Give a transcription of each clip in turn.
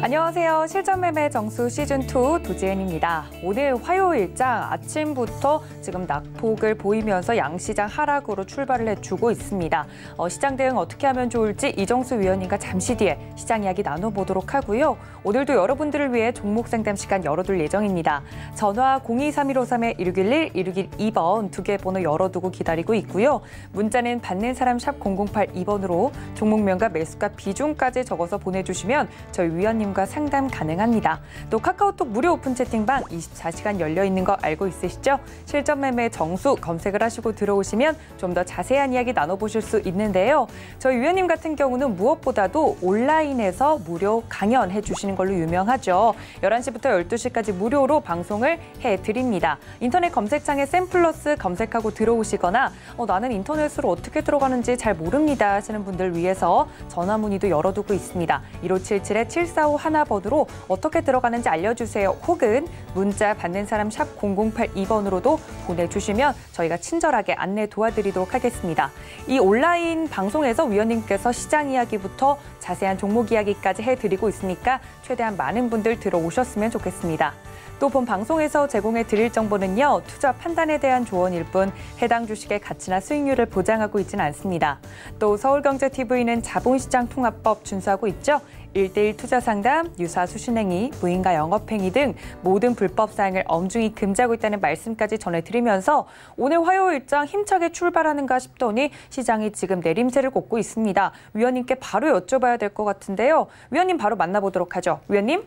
안녕하세요. 실전매매 정수 시즌2 도지엔입니다. 오늘 화요일장 아침부터 지금 낙폭을 보이면서 양시장 하락으로 출발을 해주고 있습니다. 어, 시장 대응 어떻게 하면 좋을지 이정수 위원님과 잠시 뒤에 시장 이야기 나눠보도록 하고요. 오늘도 여러분들을 위해 종목 상담 시간 열어둘 예정입니다. 전화 023153-1611, 1612번 두 개 번호 열어두고 기다리고 있고요. 문자는 받는 사람 샵 0082번으로 종목명과 매수가 비중까지 적어서 보내주시면 저희 위원님 선생님과 상담 가능합니다. 또 카카오톡 무료 오픈 채팅방 24시간 열려 있는 거 알고 있으시죠? 실전 매매 정수 검색을 하시고 들어오시면 좀 더 자세한 이야기 나눠보실 수 있는데요. 저희 위원님 같은 경우는 무엇보다도 온라인에서 무료 강연해 주시는 걸로 유명하죠. 11시부터 12시까지 무료로 방송을 해드립니다. 인터넷 검색창에 샘플러스 검색하고 들어오시거나 어, 나는 인터넷으로 어떻게 들어가는지 잘 모릅니다 하시는 분들 위해서 전화 문의도 열어두고 있습니다. 1577-745 하나 번호로 어떻게 들어가는지 알려주세요. 혹은 문자 받는 사람 샵 0082번으로도 보내주시면 저희가 친절하게 안내 도와드리도록 하겠습니다. 이 온라인 방송에서 위원님께서 시장 이야기부터 자세한 종목 이야기까지 해드리고 있으니까 최대한 많은 분들 들어오셨으면 좋겠습니다. 또 본 방송에서 제공해 드릴 정보는요. 투자 판단에 대한 조언일 뿐 해당 주식의 가치나 수익률을 보장하고 있지는 않습니다. 또 서울경제TV는 자본시장 통합법 준수하고 있죠. 일대일 투자 상담, 유사 수신행위, 무인가 영업행위 등 모든 불법 사항을 엄중히 금지하고 있다는 말씀까지 전해드리면서 오늘 화요일장 힘차게 출발하는가 싶더니 시장이 지금 내림세를 걷고 있습니다. 위원님께 바로 여쭤봐야 될 것 같은데요. 위원님 바로 만나보도록 하죠. 위원님.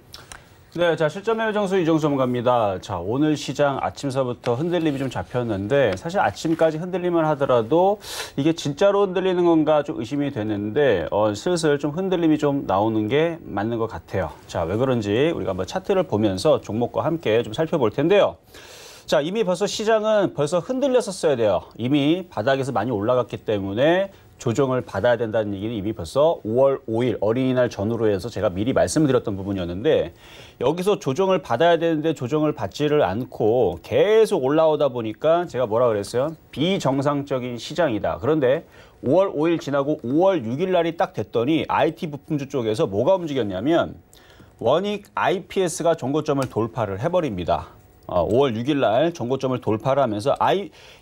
네, 자 실전 매매 정수 이정수 전문가입니다. 자 오늘 시장 아침서부터 흔들림이 좀 잡혔는데 사실 아침까지 흔들림을 하더라도 이게 진짜로 흔들리는 건가 좀 의심이 되는데 어, 슬슬 좀 흔들림이 좀 나오는 게 맞는 것 같아요. 자 왜 그런지 우리가 한번 차트를 보면서 종목과 함께 좀 살펴볼 텐데요. 자 이미 벌써 시장은 벌써 흔들렸었어야 돼요. 이미 바닥에서 많이 올라갔기 때문에 조정을 받아야 된다는 얘기는 이미 벌써 5월 5일 어린이날 전후로 해서 제가 미리 말씀 드렸던 부분이었는데 여기서 조정을 받아야 되는데 조정을 받지를 않고 계속 올라오다 보니까 제가 뭐라 그랬어요? 비정상적인 시장이다. 그런데 5월 5일 지나고 5월 6일 날이 딱 됐더니 IT 부품주 쪽에서 뭐가 움직였냐면 원익 IPS가 정고점을 돌파를 해버립니다. 5월 어, 6일 날 정고점을 돌파를 하면서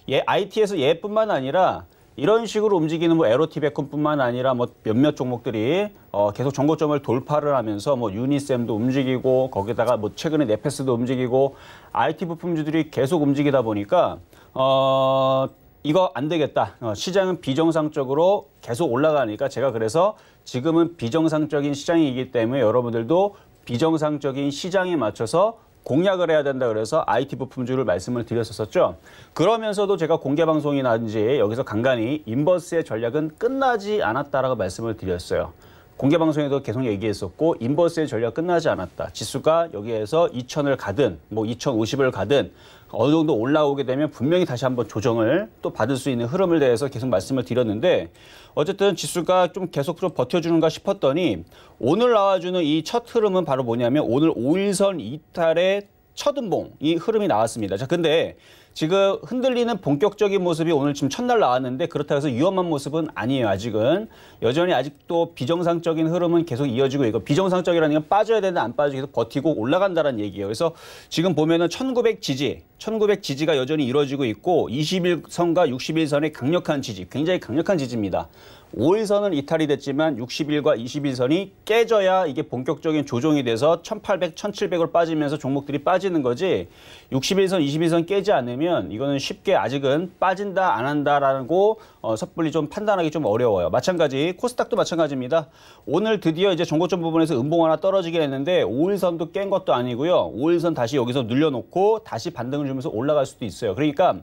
IT에서 예, 얘뿐만 아니라 이런 식으로 움직이는 뭐 에로티베콘뿐만 아니라 뭐 몇몇 종목들이 어 계속 정고점을 돌파를 하면서 뭐 유니셈도 움직이고 거기다가 뭐 최근에 네페스도 움직이고 IT 부품주들이 계속 움직이다 보니까 어 이거 안 되겠다. 어, 시장은 비정상적으로 계속 올라가니까 제가 그래서 지금은 비정상적인 시장이기 때문에 여러분들도 비정상적인 시장에 맞춰서 공약을 해야 된다 그래서 IT 부품주를 말씀을 드렸었죠. 었 그러면서도 제가 공개 방송이나든지 여기서 간간히 인버스의 전략은 끝나지 않았다라고 말씀을 드렸어요. 공개 방송에도 계속 얘기했었고 인버스의 전략 끝나지 않았다. 지수가 여기에서 2천을 가든 뭐 2,050을 가든 어느 정도 올라오게 되면 분명히 다시 한번 조정을 또 받을 수 있는 흐름을 대해서 계속 말씀을 드렸는데 어쨌든 지수가 좀 계속 좀 버텨주는가 싶었더니 오늘 나와주는 이 첫 흐름은 바로 뭐냐면 오늘 5일선 이탈의 첫 음봉 이 흐름이 나왔습니다. 자 근데 지금 흔들리는 본격적인 모습이 오늘 지금 첫날 나왔는데 그렇다고 해서 위험한 모습은 아니에요. 아직은 여전히 아직도 비정상적인 흐름은 계속 이어지고 이거 비정상적이라는 건 빠져야 되는데 안 빠지고 계속 버티고 올라간다는 얘기예요. 그래서 지금 보면은 1900 지지, 1900 지지가 여전히 이루어지고 있고 2일선과6일선의 강력한 지지, 굉장히 강력한 지지입니다. 5일선은 이탈이 됐지만 60일과 21선이 깨져야 이게 본격적인 조정이 돼서 1800, 1700을 빠지면서 종목들이 빠지는 거지 61선, 21선 깨지 않으면 이거는 쉽게 아직은 빠진다, 안 한다라고 어, 섣불리 좀 판단하기 좀 어려워요. 마찬가지 코스닥도 마찬가지입니다. 오늘 드디어 이제 전고점 부분에서 음봉 하나 떨어지긴 했는데 5일선도 깬 것도 아니고요. 5일선 다시 여기서 눌려놓고 다시 반등을 주면서 올라갈 수도 있어요. 그러니까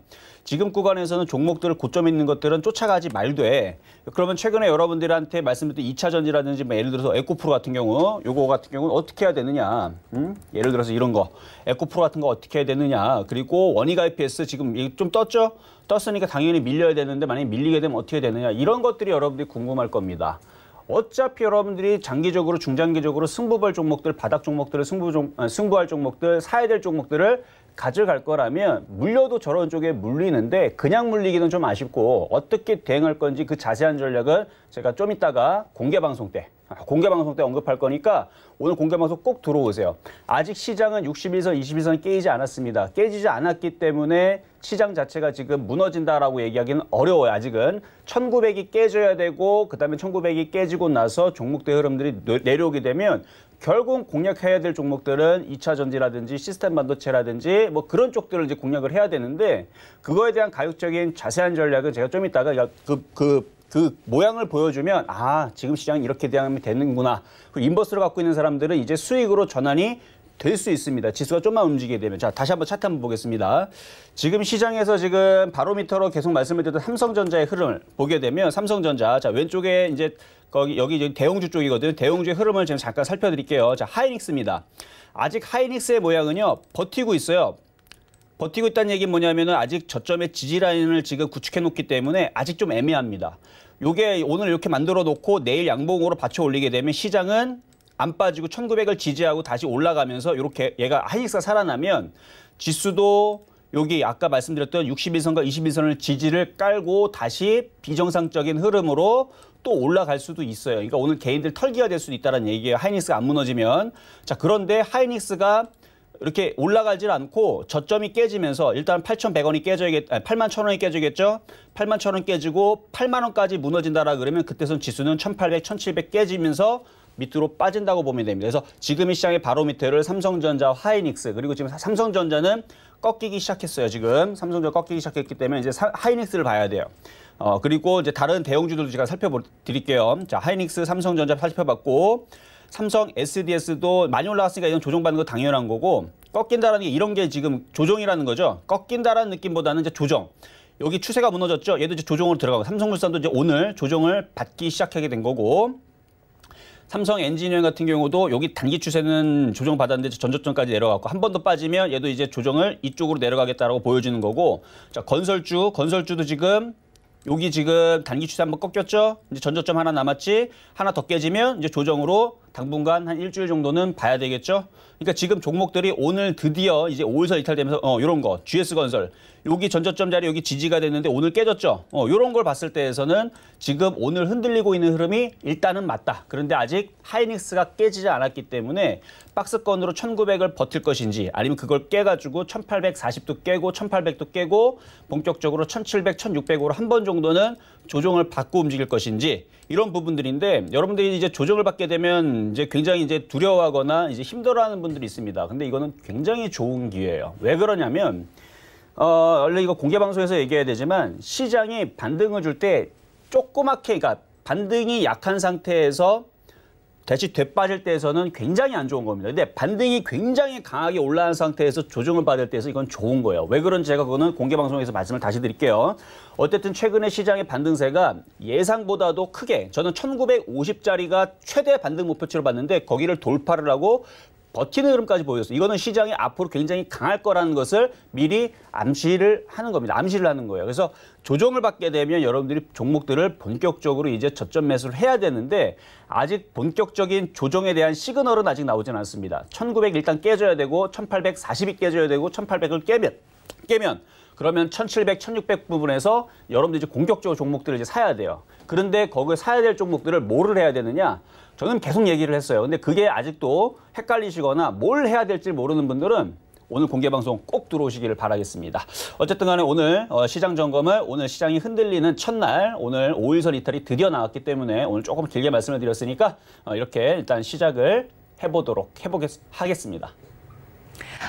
지금 구간에서는 종목들을 고점 있는 것들은 쫓아가지 말되 그러면 최근에 여러분들한테 말씀드렸던 2차전지라든지 뭐 예를 들어서 에코프로 같은 경우 요거 같은 경우는 어떻게 해야 되느냐 음? 예를 들어서 이런 거 에코프로 같은 거 어떻게 해야 되느냐 그리고 원익 IPS 지금 좀 떴죠? 떴으니까 당연히 밀려야 되는데 만약에 밀리게 되면 어떻게 되느냐 이런 것들이 여러분들이 궁금할 겁니다. 어차피 여러분들이 장기적으로 중장기적으로 승부벌 종목들 바닥 종목들을 승부 종, 아, 승부할 종목들 사야 될 종목들을 가져갈 거라면 물려도 저런 쪽에 물리는데 그냥 물리기는 좀 아쉽고 어떻게 대응할 건지 그 자세한 전략은 제가 좀 이따가 공개 방송 때 아, 공개 방송 때 언급할 거니까 오늘 공개방송 꼭 들어오세요. 아직 시장은 61선, 21선이 깨지지 않았습니다. 깨지지 않았기 때문에 시장 자체가 지금 무너진다라고 얘기하기는 어려워요. 아직은 1900이 깨져야 되고 그다음에 1900이 깨지고 나서 종목대 흐름들이 내려오게 되면 결국 공략해야 될 종목들은 2차 전지라든지 시스템 반도체라든지 뭐 그런 쪽들을 이제 공략을 해야 되는데 그거에 대한 가격적인 자세한 전략은 제가 좀 이따가 그, 그그 모양을 보여주면 아 지금 시장이 이렇게 대응하면 되는구나. 그리고 인버스를 갖고 있는 사람들은 이제 수익으로 전환이 될 수 있습니다. 지수가 좀만 움직이게 되면 자 다시 한번 차트 한번 보겠습니다. 지금 시장에서 지금 바로미터로 계속 말씀을 드렸던 삼성전자의 흐름을 보게 되면 삼성전자 자 왼쪽에 이제 거기 여기 이제 대형주 쪽이거든 대형주의 흐름을 지금 잠깐 살펴드릴게요. 자 하이닉스입니다. 아직 하이닉스의 모양은요 버티고 있어요. 버티고 있다는 얘기는 뭐냐면은 아직 저점의 지지라인을 지금 구축해 놓기 때문에 아직 좀 애매합니다. 요게 오늘 이렇게 만들어 놓고 내일 양봉으로 받쳐 올리게 되면 시장은 안 빠지고 1900을 지지하고 다시 올라가면서 이렇게 얘가 하이닉스가 살아나면 지수도 여기 아까 말씀드렸던 60일선과 20일선을 지지를 깔고 다시 비정상적인 흐름으로 또 올라갈 수도 있어요. 그러니까 오늘 개인들 털기가 될 수도 있다는 얘기예요. 하이닉스가 안 무너지면. 자, 그런데 하이닉스가 이렇게 올라가질 않고 저점이 깨지면서 일단 8,100원이 깨져야겠, 아니, 8만 1,000원이 깨지겠죠? 8만 1,000원 깨지고 8만 원까지 무너진다라 그러면 그때선 지수는 1,800, 1,700 깨지면서 밑으로 빠진다고 보면 됩니다. 그래서 지금 이 시장의 바로미터를 삼성전자, 하이닉스 그리고 지금 삼성전자는 꺾이기 시작했어요. 지금 삼성전자 꺾이기 시작했기 때문에 이제 하이닉스를 봐야 돼요. 어 그리고 이제 다른 대형주들도 제가 살펴드릴게요. 자 하이닉스, 삼성전자 살펴봤고. 삼성 SDS도 많이 올라왔으니까 이건 조정받는 거 당연한 거고 꺾인다라는 게 이런 게 지금 조정이라는 거죠. 꺾인다라는 느낌보다는 이제 조정. 여기 추세가 무너졌죠. 얘도 이제 조정으로 들어가고 삼성물산도 이제 오늘 조정을 받기 시작하게 된 거고 삼성 엔지니어 같은 경우도 여기 단기 추세는 조정받았는데 전저점까지 내려갔고 한 번 더 빠지면 얘도 이제 조정을 이쪽으로 내려가겠다라고 보여지는 거고 자 건설주 건설주도 지금 여기 지금 단기 추세 한번 꺾였죠. 이제 전저점 하나 남았지. 하나 더 깨지면 이제 조정으로 당분간 한 일주일 정도는 봐야 되겠죠. 그러니까 지금 종목들이 오늘 드디어 이제 5일선 이탈되면서 어 요런 거 GS 건설 여기 전저점 자리 여기 지지가 됐는데 오늘 깨졌죠. 어 요런 걸 봤을 때에서는 지금 오늘 흔들리고 있는 흐름이 일단은 맞다. 그런데 아직 하이닉스가 깨지지 않았기 때문에 박스권으로 1900을 버틸 것인지 아니면 그걸 깨 가지고 1840도 깨고 1800도 깨고 본격적으로 1700, 1600으로 한 번 정도는 조정을 받고 움직일 것인지 이런 부분들인데 여러분들이 이제 조정을 받게 되면 이제 굉장히 이제 두려워하거나 이제 힘들어하는 분들이 있습니다. 근데 이거는 굉장히 좋은 기회예요. 왜 그러냐면 어 원래 이거 공개 방송에서 얘기해야 되지만 시장이 반등을 줄 때 조그맣게 그러니까 반등이 약한 상태에서 대치 되빠질 때에서는 굉장히 안 좋은 겁니다. 근데 반등이 굉장히 강하게 올라간 상태에서 조정을 받을 때에서 이건 좋은 거예요. 왜 그런지 제가 그거는 공개 방송에서 말씀을 다시 드릴게요. 어쨌든 최근에 시장의 반등세가 예상보다도 크게 저는 1950짜리가 최대 반등 목표치로 봤는데 거기를 돌파를 하고 버티는 흐름까지 보여서 이거는 시장이 앞으로 굉장히 강할 거라는 것을 미리 암시를 하는 겁니다. 암시를 하는 거예요. 그래서 조정을 받게 되면 여러분들이 종목들을 본격적으로 이제 저점 매수를 해야 되는데 아직 본격적인 조정에 대한 시그널은 아직 나오진 않습니다. 1900 일단 깨져야 되고 1840이 깨져야 되고 1800을 깨면 깨면 그러면 1700, 1600 부분에서 여러분들이 이제 공격적으로 종목들을 이제 사야 돼요. 그런데 거기에 사야 될 종목들을 뭐를 해야 되느냐? 저는 계속 얘기를 했어요. 근데 그게 아직도 헷갈리시거나 뭘 해야 될지 모르는 분들은 오늘 공개 방송 꼭 들어오시기를 바라겠습니다. 어쨌든 간에 오늘 어, 시장 점검을 오늘 시장이 흔들리는 첫날 오늘 5일선 이탈이 드디어 나왔기 때문에 오늘 조금 길게 말씀을 드렸으니까 어, 이렇게 일단 시작을 해보도록 해보겠 하겠습니다.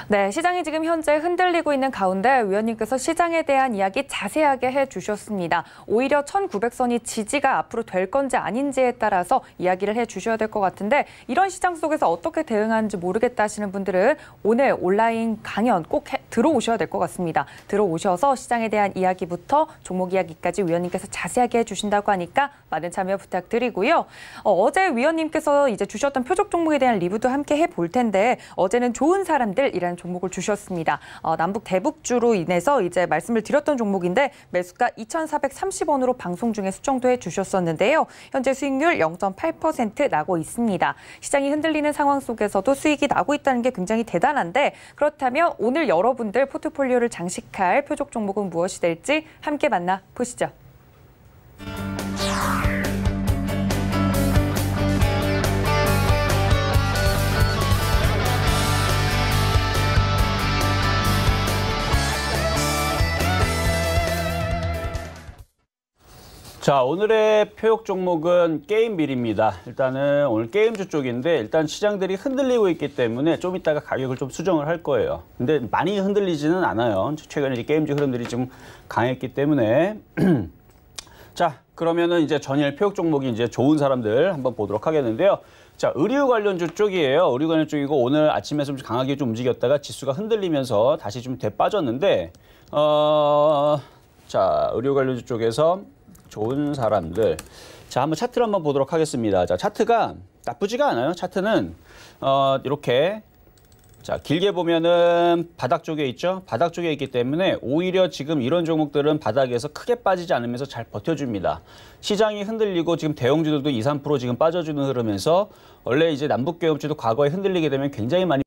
네, 시장이 지금 현재 흔들리고 있는 가운데 위원님께서 시장에 대한 이야기 자세하게 해주셨습니다. 오히려 1,900선이 지지가 앞으로 될 건지 아닌지에 따라서 이야기를 해주셔야 될 것 같은데 이런 시장 속에서 어떻게 대응하는지 모르겠다 하시는 분들은 오늘 온라인 강연 꼭 해, 들어오셔야 될 것 같습니다. 들어오셔서 시장에 대한 이야기부터 종목 이야기까지 위원님께서 자세하게 해주신다고 하니까 많은 참여 부탁드리고요. 어, 제 위원님께서 이제 주셨던 표적 종목에 대한 리뷰도 함께 해 볼 텐데 어제는 좋은 사람들 이라는 종목을 주셨습니다. 어, 남북 대북주로 인해서 이제 말씀을 드렸던 종목인데 매수가 2,430원으로 방송 중에 수정도 해주셨었는데요. 현재 수익률 0.8% 나고 있습니다. 시장이 흔들리는 상황 속에서도 수익이 나고 있다는 게 굉장히 대단한데 그렇다면 오늘 여러분들 포트폴리오를 장식할 표적 종목은 무엇이 될지 함께 만나 보시죠. 자 오늘의 표역 종목은 게임빌입니다. 일단은 오늘 게임주 쪽인데 일단 시장들이 흔들리고 있기 때문에 좀 이따가 가격을 좀 수정을 할 거예요. 근데 많이 흔들리지는 않아요. 최근에 게임주 흐름들이 좀 강했기 때문에 자 그러면은 이제 전일 표역 종목이 이제 좋은 사람들 한번 보도록 하겠는데요. 자, 의류 관련주 쪽이에요. 의류 관련 쪽이고 오늘 아침에 좀 강하게 좀 움직였다가 지수가 흔들리면서 다시 좀 되빠졌는데 어 자, 의류 관련주 쪽에서 좋은 사람들. 자, 한번 차트를 한번 보도록 하겠습니다. 자, 차트가 나쁘지가 않아요. 차트는 어, 이렇게 자, 길게 보면은 바닥 쪽에 있죠? 바닥 쪽에 있기 때문에 오히려 지금 이런 종목들은 바닥에서 크게 빠지지 않으면서 잘 버텨줍니다. 시장이 흔들리고 지금 대형주들도 2, 3% 지금 빠져주는 흐름에서 원래 이제 남북교역주도 과거에 흔들리게 되면 굉장히 많이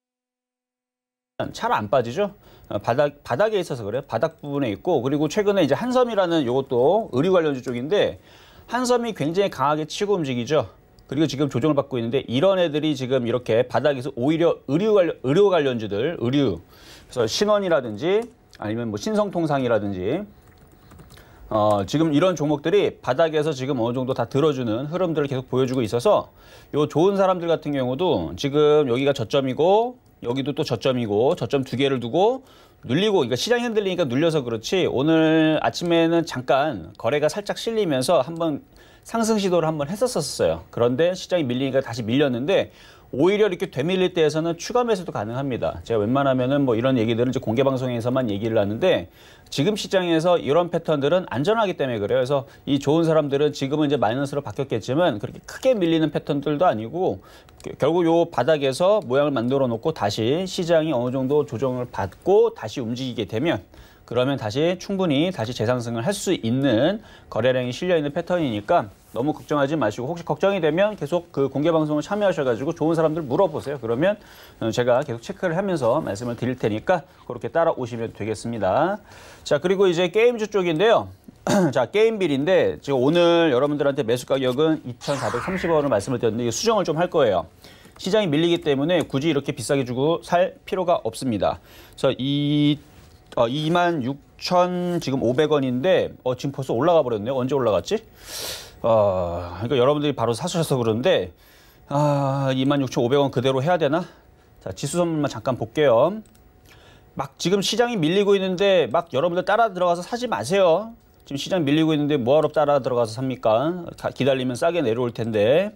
잘 안 빠지죠? 어, 바닥 바닥에 있어서 그래요. 바닥 부분에 있고 그리고 최근에 이제 한섬이라는 요것도 의류 관련주 쪽인데 한섬이 굉장히 강하게 치고 움직이죠. 그리고 지금 조정을 받고 있는데 이런 애들이 지금 이렇게 바닥에서 오히려 의류 관련 의료 관련주들 의류 그래서 신원이라든지 아니면 뭐 신성통상이라든지 어, 지금 이런 종목들이 바닥에서 지금 어느 정도 다 들어주는 흐름들을 계속 보여주고 있어서 요 좋은 사람들 같은 경우도 지금 여기가 저점이고 여기도 또 저점이고 저점 두 개를 두고 눌리고 그러니까 시장이 흔들리니까 눌려서 그렇지 오늘 아침에는 잠깐 거래가 살짝 실리면서 한번 상승 시도를 한번 했었었어요. 그런데 시장이 밀리니까 다시 밀렸는데 오히려 이렇게 되밀릴 때에서는 추가 매수도 가능합니다. 제가 웬만하면은 뭐 이런 얘기들은 이제 공개 방송에서만 얘기를 하는데 지금 시장에서 이런 패턴들은 안전하기 때문에 그래요. 그래서 이 좋은 사람들은 지금은 이제 마이너스로 바뀌었겠지만 그렇게 크게 밀리는 패턴들도 아니고 결국 요 바닥에서 모양을 만들어 놓고 다시 시장이 어느 정도 조정을 받고 다시 움직이게 되면 그러면 다시 충분히 다시 재상승을 할 수 있는 거래량이 실려 있는 패턴이니까 너무 걱정하지 마시고 혹시 걱정이 되면 계속 그 공개 방송을 참여하셔가지고 좋은 사람들 물어보세요. 그러면 어, 제가 계속 체크를 하면서 말씀을 드릴 테니까 그렇게 따라오시면 되겠습니다. 자 그리고 이제 게임주 쪽인데요. 자 게임빌인데 지금 오늘 여러분들한테 매수 가격은 2,430원을 말씀을 드렸는데 수정을 좀 할 거예요. 시장이 밀리기 때문에 굳이 이렇게 비싸게 주고 살 필요가 없습니다. 그래서 이 어, 2 6 지금 500원인데 어, 지금 벌써 올라가 버렸네요. 언제 올라갔지? 어, 그러니까 여러분들이 바로 사셔서 그런데 아, 26,500원 그대로 해야 되나? 자, 지수 선물만 잠깐 볼게요. 막 지금 시장이 밀리고 있는데 막 여러분들 따라 들어가서 사지 마세요. 지금 시장 밀리고 있는데 뭐하러 따라 들어가서 삽니까? 기다리면 싸게 내려올 텐데.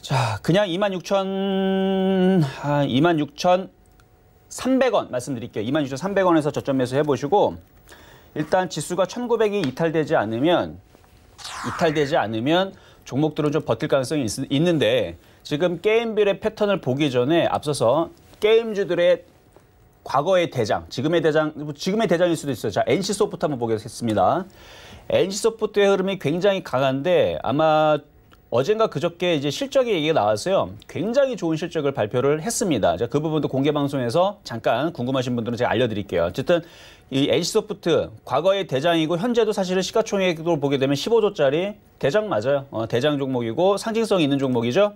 자, 그냥 26,000 아, 26,300원 말씀드릴게요. 26,300원에서 저점 매수 해 보시고 일단 지수가 1,900이 이탈되지 않으면 이탈되지 않으면 종목들은 좀 버틸 가능성이 있, 는데 지금 게임빌의 패턴을 보기 전에 앞서서 게임주들의 과거의 대장, 지금의 대장, 뭐 지금의 대장일 수도 있어요. 자, NC 소프트 한번 보겠습니다. NC 소프트의 흐름이 굉장히 강한데 아마 어젠가 그저께 이제 실적이 얘기가 나왔어요. 굉장히 좋은 실적을 발표를 했습니다. 자, 그 부분도 공개 방송에서 잠깐 궁금하신 분들은 제가 알려드릴게요. 어쨌든 이 H소프트 과거의 대장이고 현재도 사실은 시가총액으로 보게 되면 15조짜리 대장 맞아요. 어, 대장 종목이고 상징성이 있는 종목이죠.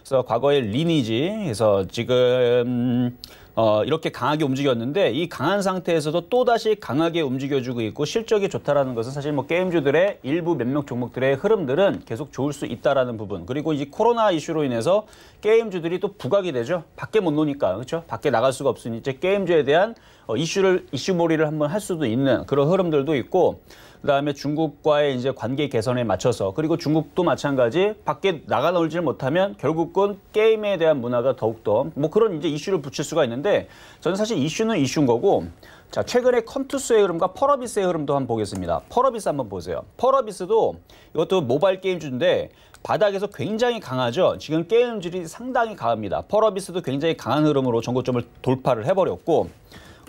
그래서 과거의 리니지 그래서 지금 어, 이렇게 강하게 움직였는데 이 강한 상태에서도 또다시 강하게 움직여주고 있고 실적이 좋다라는 것은 사실 뭐 게임주들의 일부 몇몇 종목들의 흐름들은 계속 좋을 수 있다라는 부분 그리고 이 코로나 이슈로 인해서 게임주들이 또 부각이 되죠 밖에 못 노니까 그렇죠 밖에 나갈 수가 없으니 이제 게임주에 대한 어, 이슈를 이슈몰이를 한번 할 수도 있는 그런 흐름들도 있고 그다음에 중국과의 이제 관계 개선에 맞춰서 그리고 중국도 마찬가지 밖에 나가 놀질 못하면 결국은 게임에 대한 문화가 더욱더 뭐 그런 이제 이슈를 붙일 수가 있는데 저는 사실 이슈는 이슈인 거고 자 최근에 컨투스의 흐름과 퍼러비스의 흐름도 한번 보겠습니다. 퍼러비스 한번 보세요. 퍼러비스도 이것도 모바일 게임주인데 바닥에서 굉장히 강하죠. 지금 게임질이 상당히 강합니다. 퍼러비스도 굉장히 강한 흐름으로 전고점을 돌파를 해버렸고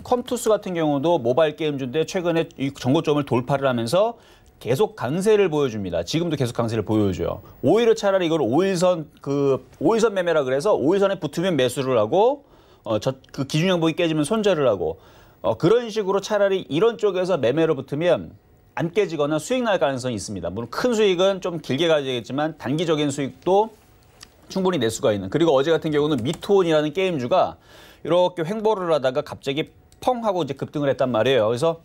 컴투스 같은 경우도 모바일 게임주인데 최근에 이 정고점을 돌파를 하면서 계속 강세를 보여줍니다. 지금도 계속 강세를 보여줘요. 오히려 차라리 이걸 5일선 그 5일선 매매라 그래서 5일선에 붙으면 매수를 하고 어 저 그 기준 형복이 깨지면 손절을 하고 어 그런 식으로 차라리 이런 쪽에서 매매로 붙으면 안 깨지거나 수익 날 가능성이 있습니다. 물론 큰 수익은 좀 길게 가져야겠지만 단기적인 수익도 충분히 낼 수가 있는. 그리고 어제 같은 경우는 미톤이라는 게임주가 이렇게 횡보를 하다가 갑자기 펑 하고 이제 급등을 했단 말이에요. 그래서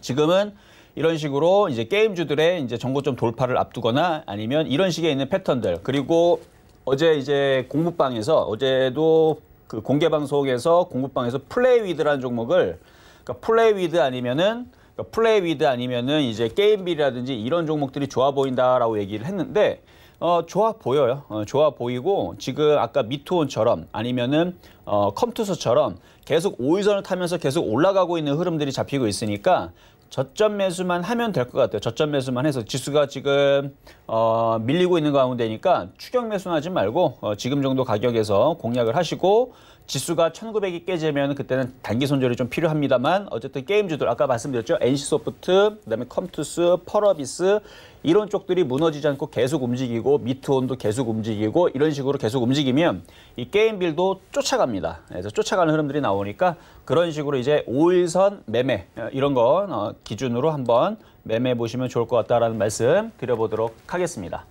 지금은 이런 식으로 이제 게임주들의 이제 정고점 돌파를 앞두거나 아니면 이런 식에 있는 패턴들 그리고 어제 이제 공부방에서 어제도 그 공개 방송에서 공부방에서 플레이 위드라는 종목을 그러니까 플레이 위드 아니면은 그러니까 플레이 위드 아니면은 이제 게임비라든지 이런 종목들이 좋아 보인다라고 얘기를 했는데 어, 좋아 보여요. 어, 좋아 보이고 지금 아까 미투온처럼 아니면은 어, 컴투스처럼 계속 오이선을 타면서 계속 올라가고 있는 흐름들이 잡히고 있으니까 저점 매수만 하면 될 것 같아요. 저점 매수만 해서 지수가 지금 어, 밀리고 있는 가운데니까 추격 매수는 하지 말고 어, 지금 정도 가격에서 공략을 하시고 지수가 1900이 깨지면 그때는 단기 손절이 좀 필요합니다만 어쨌든 게임주들 아까 말씀드렸죠. NC소프트, 그다음에 컴투스, 펄어비스 이런 쪽들이 무너지지 않고 계속 움직이고 미트온도 계속 움직이고 이런 식으로 계속 움직이면 이 게임빌도 쫓아갑니다. 그래서 쫓아가는 흐름들이 나오니까 그런 식으로 이제 5일선 매매 어, 이런 거 어, 기준으로 한번 매매 보시면 좋을 것 같다라는 말씀 드려보도록 하겠습니다.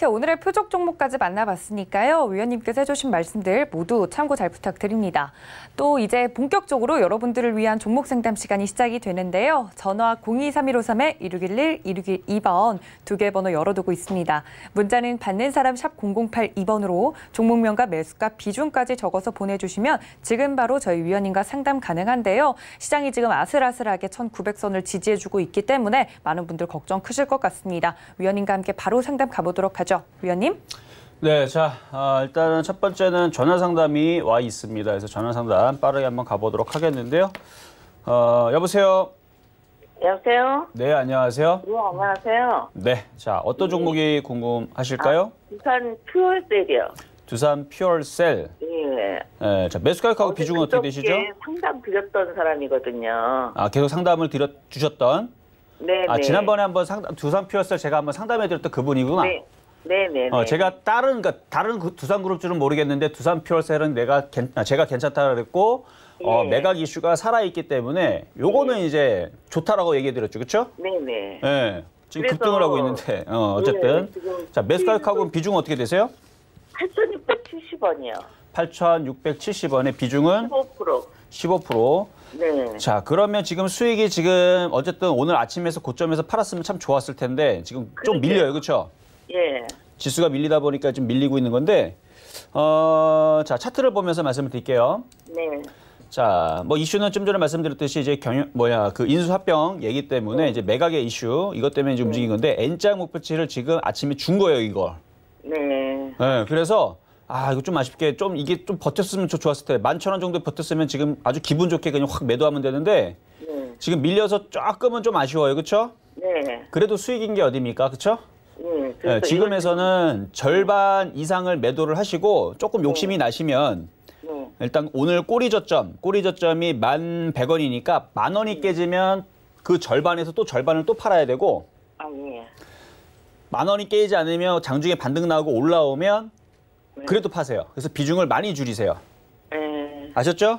이렇게 오늘의 표적 종목까지 만나봤으니까요. 위원님께서 해주신 말씀들 모두 참고 잘 부탁드립니다. 또 이제 본격적으로 여러분들을 위한 종목 상담 시간이 시작이 되는데요. 전화 023153-1611, 1612번 두 개 번호 열어두고 있습니다. 문자는 받는 사람 샵 0082번으로 종목명과 매수가 비중까지 적어서 보내주시면 지금 바로 저희 위원님과 상담 가능한데요. 시장이 지금 아슬아슬하게 1900선을 지지해주고 있기 때문에 많은 분들 걱정 크실 것 같습니다. 위원님과 함께 바로 상담 가보도록 하죠. 되죠. 위원님. 네, 자 아, 일단은 첫 번째는 전화 상담이 와 있습니다. 그래서 전화 상담 빠르게 한번 가보도록 하겠는데요. 어, 여보세요. 여보세요. 네, 안녕하세요. 네, 안녕하세요. 네, 자 어떤 네. 종목이 궁금하실까요? 아, 두산 퓨얼셀이요. 두산 퓨얼셀. 예. 네, 자 매수 가격하고 비중은 어떻게 되시죠? 상담 드렸던 사람이거든요. 아 계속 상담을 드려 주셨던. 네. 아 네. 지난번에 한번 상담 두산 퓨얼셀 제가 한번 상담해 드렸던 그분이구나. 네. 네네. 어, 제가 다른 그러니까 다른 그 두산 그룹주은 모르겠는데 두산 퓨얼셀은 내가 괜, 아, 제가 괜찮다 그랬고 어, 예. 어, 매각 이슈가 살아 있기 때문에 요거는 예. 이제 좋다라고 얘기해 드렸죠, 그렇죠? 네네. 예. 지금 급등을 하고 있는데 어, 예, 어쨌든 예, 자매수가격하고 비중 어떻게 되세요? 8,670원이요. 8,670원의 비중은 15%. 15%. 네. 자 그러면 지금 수익이 지금 어쨌든 오늘 아침에서 고점에서 팔았으면 참 좋았을 텐데 지금 그러게요. 좀 밀려요, 그렇죠? 예. 지수가 밀리다 보니까 좀 밀리고 있는 건데 어, 자 차트를 보면서 말씀을 드릴게요. 네. 자, 뭐 이슈는 좀 전에 말씀드렸듯이 이제 경영 뭐야 그 인수합병 얘기 때문에 네. 이제 매각의 이슈 이것 때문에 이제 네. 움직인 건데 N자 목표치를 지금 아침에 준 거예요 이걸. 네. 네. 그래서 아 이거 좀 아쉽게 좀 이게 좀 버텼으면 좋았을 텐데 만 천 원 정도 버텼으면 지금 아주 기분 좋게 그냥 확 매도하면 되는데 네. 지금 밀려서 조금은 좀 아쉬워요, 그렇죠? 네. 그래도 수익인 게 어디입니까, 그렇죠? 예, 네, 지금에서는 절반 이상을 매도를 하시고 조금 네. 욕심이 나시면 네. 일단 오늘 꼬리 저점, 꼬리 저점이 만 백원이니까만 원이 깨지면 그 절반에서 또 절반을 또 팔아야 되고 아, 예. 만 원이 깨지 않으면 장중에 반등 나고 오 올라오면 그래도 파세요. 그래서 비중을 많이 줄이세요. 예. 아셨죠?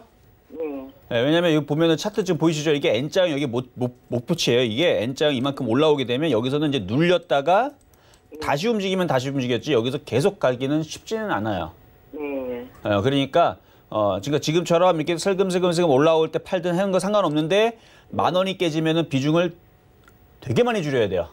네, 왜냐면 여기 보면 차트 지금 보이시죠? 이게 N자형 여기 못, 못, 못 붙이에요. 이게 N자형 이만큼 올라오게 되면 여기서는 이제 눌렸다가 음. 다시 움직이면 다시 움직였지 여기서 계속 가기는 쉽지는 않아요. 네. 어, 그러니까 어, 그러니까 지금처럼 이렇게 슬금슬금슬금 올라올 때 팔든 하는 거 상관없는데 만 원이 깨지면은 비중을 되게 많이 줄여야 돼요.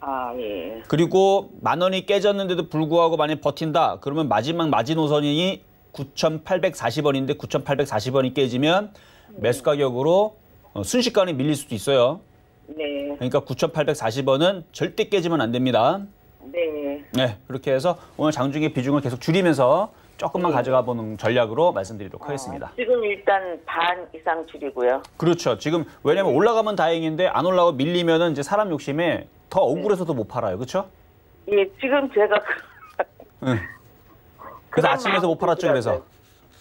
아, 예. 예. 그리고 만 원이 깨졌는데도 불구하고 많이 버틴다. 그러면 마지막 마지노선이 9,840원인데 9,840원이 깨지면 음. 매수 가격으로 어, 순식간에 밀릴 수도 있어요. 네. 그러니까 9,840원은 절대 깨지면 안 됩니다. 네. 네, 그렇게 해서 오늘 장중의 비중을 계속 줄이면서 조금만 네. 가져가 보는 전략으로 말씀드리도록 어, 하겠습니다. 지금 일단 반 이상 줄이고요. 그렇죠. 지금 왜냐면 네. 올라가면 다행인데 안 올라가고 밀리면은 이제 사람 욕심에 더 네. 억울해서도 못 팔아요. 그렇죠? 예, 지금 제가 그 응. 그래서 아침에서 못 팔았죠, 그래서.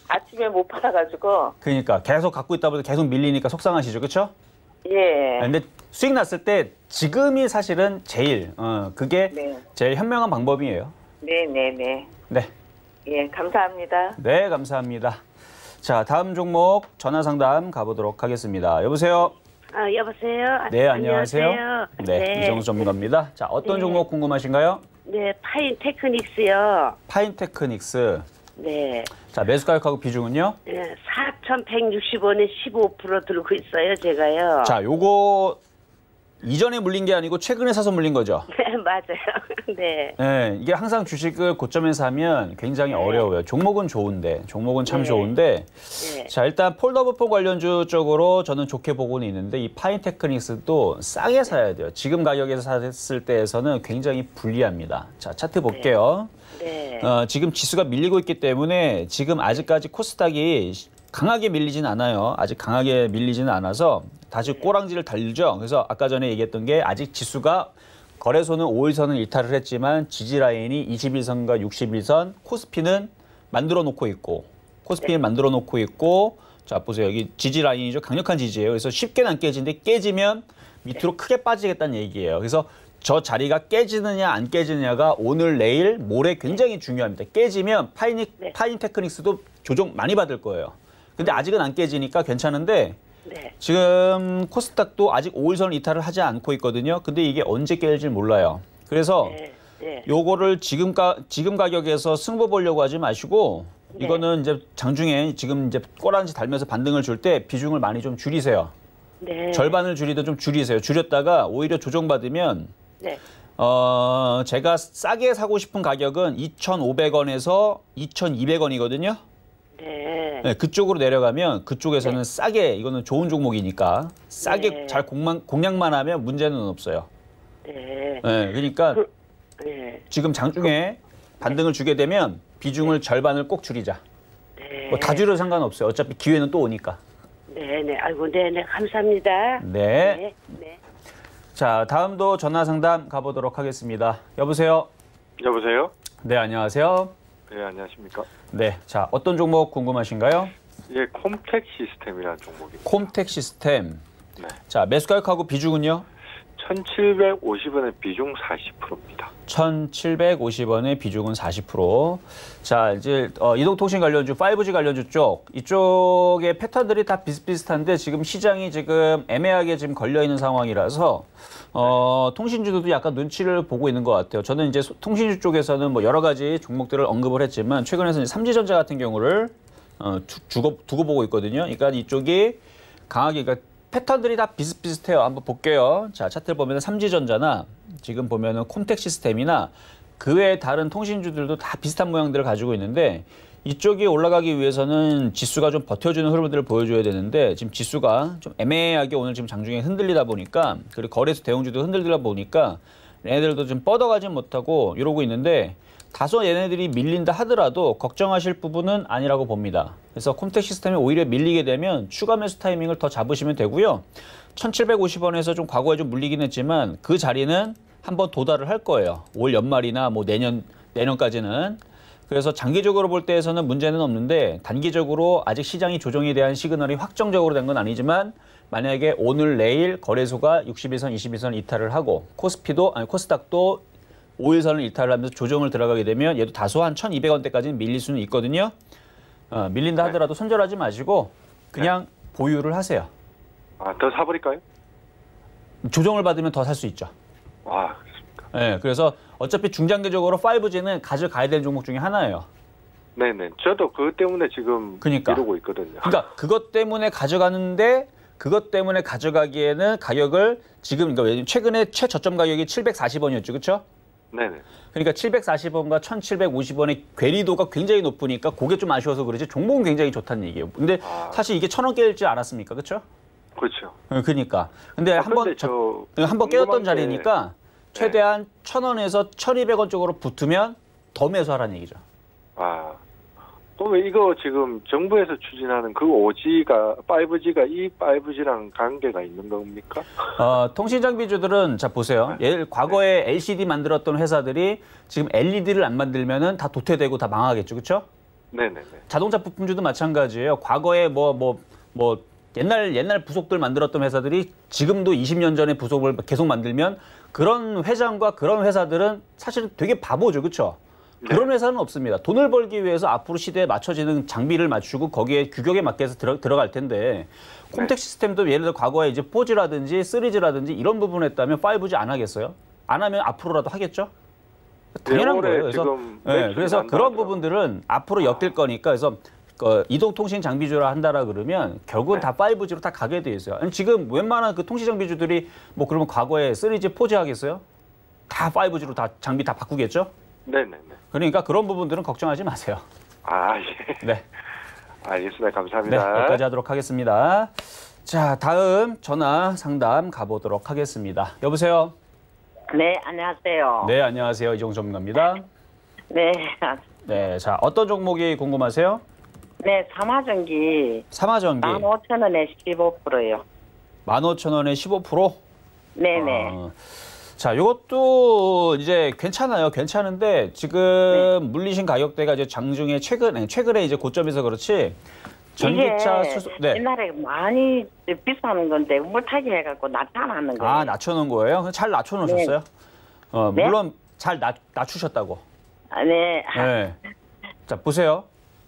아침에 못 팔아가지고. 그러니까 계속 갖고 있다 보니 계속 밀리니까 속상하시죠, 그렇죠? 예. 아, 근데 수익 났을 때 지금이 사실은 제일 어, 그게 네. 제일 현명한 방법이에요. 네네네. 네, 네. 네. 예, 감사합니다. 네, 감사합니다. 자, 다음 종목 전화 상담 가보도록 하겠습니다. 여보세요. 아, 여보세요. 아, 네, 안녕하세요. 안녕하세요. 네, 네, 이정수 전문가입니다. 자, 어떤 네. 종목 궁금하신가요? 네, 파인 테크닉스요. 파인 테크닉스. 네. 자, 매수 가격하고 비중은요? 네, 4,160원에 15% 들고 있어요, 제가요. 자, 요거 이전에 물린 게 아니고 최근에 사서 물린 거죠? 네, 맞아요. 네. 네, 이게 항상 주식을 고점에서 하면 굉장히 네. 어려워요. 종목은 좋은데, 종목은 참 네. 좋은데. 네. 자, 일단 폴더버폰 관련주 쪽으로 저는 좋게 보고는 있는데 이 파인테크닉스도 싸게 네. 사야 돼요. 지금 가격에서 샀을 때에서는 굉장히 불리합니다. 자, 차트 볼게요. 네. 네. 어, 지금 지수가 밀리고 있기 때문에 지금 아직까지 코스닥이 강하게 밀리진 않아요. 아직 강하게 밀리지는 않아서 다시 꼬랑지를 달죠. 그래서 아까 전에 얘기했던 게 아직 지수가 거래소는 5일선을 일탈을 했지만 지지 라인이 21선과 61선, 코스피는 만들어 놓고 있고 코스피는 만들어 놓고 있고 자 보세요 여기 지지 라인이죠 강력한 지지예요. 그래서 쉽게는 안 깨지는데 깨지면 밑으로 크게 빠지겠다는 얘기예요. 그래서 저 자리가 깨지느냐 안 깨지느냐가 오늘 내일 모레 굉장히 중요합니다. 깨지면 파이닉 네. 파인 테크닉스도 조정 많이 받을 거예요. 근데 아직은 안 깨지니까 괜찮은데 네. 지금 코스닥도 아직 5일선 이탈을 하지 않고 있거든요. 근데 이게 언제 깨질지 몰라요. 그래서 네. 네. 요거를 지금 가 지금 가격에서 승부 보려고 하지 마시고 네. 이거는 이제 장중에 지금 이제 꼬라지 달면서 반등을 줄 때 비중을 많이 좀 줄이세요. 네. 절반을 줄이든 좀 줄이세요. 줄였다가 오히려 조정받으면 네. 어, 제가 싸게 사고 싶은 가격은 2,500원에서 2,200원이거든요. 네. 네. 그쪽으로 내려가면 그쪽에서는 네. 싸게 이거는 좋은 종목이니까 싸게 네. 잘 공만, 공략만 하면 문제는 없어요. 네. 네 그러니까 그, 네. 지금 장중에 네. 반등을 주게 되면 비중을 네. 절반을 꼭 줄이자. 네. 뭐다줄여 상관없어요. 어차피 기회는 또 오니까. 네네. 아이고 네네. 감사합니다. 네. 네. 자 다음도 전화 상담 가보도록 하겠습니다. 여보세요. 여보세요. 네 안녕하세요. 네, 안녕하십니까. 네, 자 어떤 종목 궁금하신가요? 예, 콤텍 시스템이라는 종목입니다. 콤텍 시스템. 네. 자 매수 가격하고 비중은요? 1,750원의 비중 40%입니다. 1,750원의 비중은 40%. 자, 이제 어, 이동통신 관련주, 5G 관련주 쪽 이쪽의 패턴들이 다 비슷비슷한데 지금 시장이 지금 애매하게 지금 걸려 있는 상황이라서 어, 통신주들도 약간 눈치를 보고 있는 것 같아요. 저는 이제 통신주 쪽에서는 뭐 여러 가지 종목들을 언급을 했지만 최근에는 삼지전자 같은 경우를 어, 두, 두고, 두고 보고 있거든요. 그러니까 이쪽이 강하게 그러니까 패턴들이 다 비슷비슷해요. 한번 볼게요. 자, 차트를 보면 삼지전자나 지금 보면은 콤텍 시스템이나 그 외에 다른 통신주들도 다 비슷한 모양들을 가지고 있는데 이쪽이 올라가기 위해서는 지수가 좀 버텨주는 흐름들을 보여줘야 되는데 지금 지수가 좀 애매하게 오늘 지금 장중에 흔들리다 보니까 그리고 거래소 대형주도 흔들리다 보니까 애들도 좀 뻗어가지 못하고 이러고 있는데 다소 얘네들이 밀린다 하더라도 걱정하실 부분은 아니라고 봅니다. 그래서 콤텍 시스템이 오히려 밀리게 되면 추가 매수 타이밍을 더 잡으시면 되고요. 1750원에서 좀 과거에 좀 물리긴 했지만 그 자리는 한번 도달을 할 거예요. 올 연말이나 뭐 내년 내년까지는 그래서 장기적으로 볼 때에서는 문제는 없는데 단기적으로 아직 시장이 조정에 대한 시그널이 확정적으로 된 건 아니지만 만약에 오늘 내일 거래소가 62선, 22선 이탈을 하고 코스피도 아니 코스닥도 5일선을 이탈하면서 조정을 들어가게 되면 얘도 다소한 1,200원대까지는 밀릴 수는 있거든요. 어, 밀린다 네. 하더라도 손절하지 마시고 그냥 네. 보유를 하세요. 아, 더 사버릴까요? 조정을 받으면 더 살 수 있죠. 와, 그렇습니까? 네, 그래서 어차피 중장기적으로 5G는 가져가야 될 종목 중에 하나예요. 네네. 저도 그것 때문에 지금 그러니까. 이러고 있거든요. 그러니까 그것 때문에 가져가는데 그것 때문에 가져가기에는 가격을 지금 그러니까 최근에 최저점 가격이 740원이었죠. 그렇죠? 네네. 그러니까 740원과 1,750원의 괴리도가 굉장히 높으니까 그게 좀 아쉬워서 그러지 종목은 굉장히 좋다는 얘기예요. 근데 아... 사실 이게 천원 깨질 줄 알았습니까? 그렇죠? 그렇죠. 그러니까. 근데 아, 한번 네, 한번 깨웠던 게... 자리니까 최대한 네. 1,000원에서 1,200원 쪽으로 붙으면 더 매수하라는 얘기죠. 아. 그러면 이거 지금 정부에서 추진하는 그 5G가 5G가 이 5G랑 관계가 있는 겁니까? 어, 통신 장비주들은 자 보세요. 네. 예를 과거에 네. LCD 만들었던 회사들이 지금 LED를 안 만들면은 다 도태되고 다 망하겠죠, 그렇죠? 네네네. 자동차 부품주도 마찬가지예요. 과거에 뭐 뭐, 뭐 옛날 옛날 부속들 만들었던 회사들이 지금도 20년 전에 부속을 계속 만들면 그런 회장과 그런 회사들은 사실은 되게 바보죠, 그렇죠? 네. 그런 회사는 없습니다. 돈을 벌기 위해서 앞으로 시대에 맞춰지는 장비를 맞추고 거기에 규격에 맞게 해서 들어, 들어갈 텐데 콤텍 네. 시스템도 예를 들어 과거에 이제 4G라든지 3G라든지 이런 부분 했다면 5G 안 하겠어요? 안 하면 앞으로라도 하겠죠? 당연한 네, 거예요. 그래서, 네, 그래서 그런 부분들은 앞으로 엮일 거니까 그래서 그 이동통신 장비주라 한다라 그러면 결국은 네. 다 5G로 다 가게 돼 있어요. 아니, 지금 웬만한 그 통신 장비주들이 뭐 그러면 과거에 3G, 4G 하겠어요? 다 5G로 다 장비 다 바꾸겠죠? 네네네. 그러니까 그런 부분들은 걱정하지 마세요. 아, 예. 네. 알겠습니다. 감사합니다. 네, 여기까지 하도록 하겠습니다. 자, 다음 전화 상담 가보도록 하겠습니다. 여보세요? 네, 안녕하세요. 네, 안녕하세요. 이종 전입니다 네. 네, 자, 어떤 종목이 궁금하세요? 네, 삼화전기. 삼화전기. 1 5 0원에 15%요. 15,000원에 15%? 네네. 어, 자, 이것도 이제 괜찮아요. 괜찮은데 지금 네. 물리신 가격대가 이제 장중에 최근에 최근에 이제 고점에서 그렇지 전기차 수소 네. 옛날에 많이 비싼 건데 못하게 해갖고 낮춰놓는 아, 거예요. 아 낮춰놓은 거예요? 잘 낮춰놓으셨어요? 네. 어 네? 물론 잘 낮, 낮추셨다고. 아, 네. 네. 자 보세요.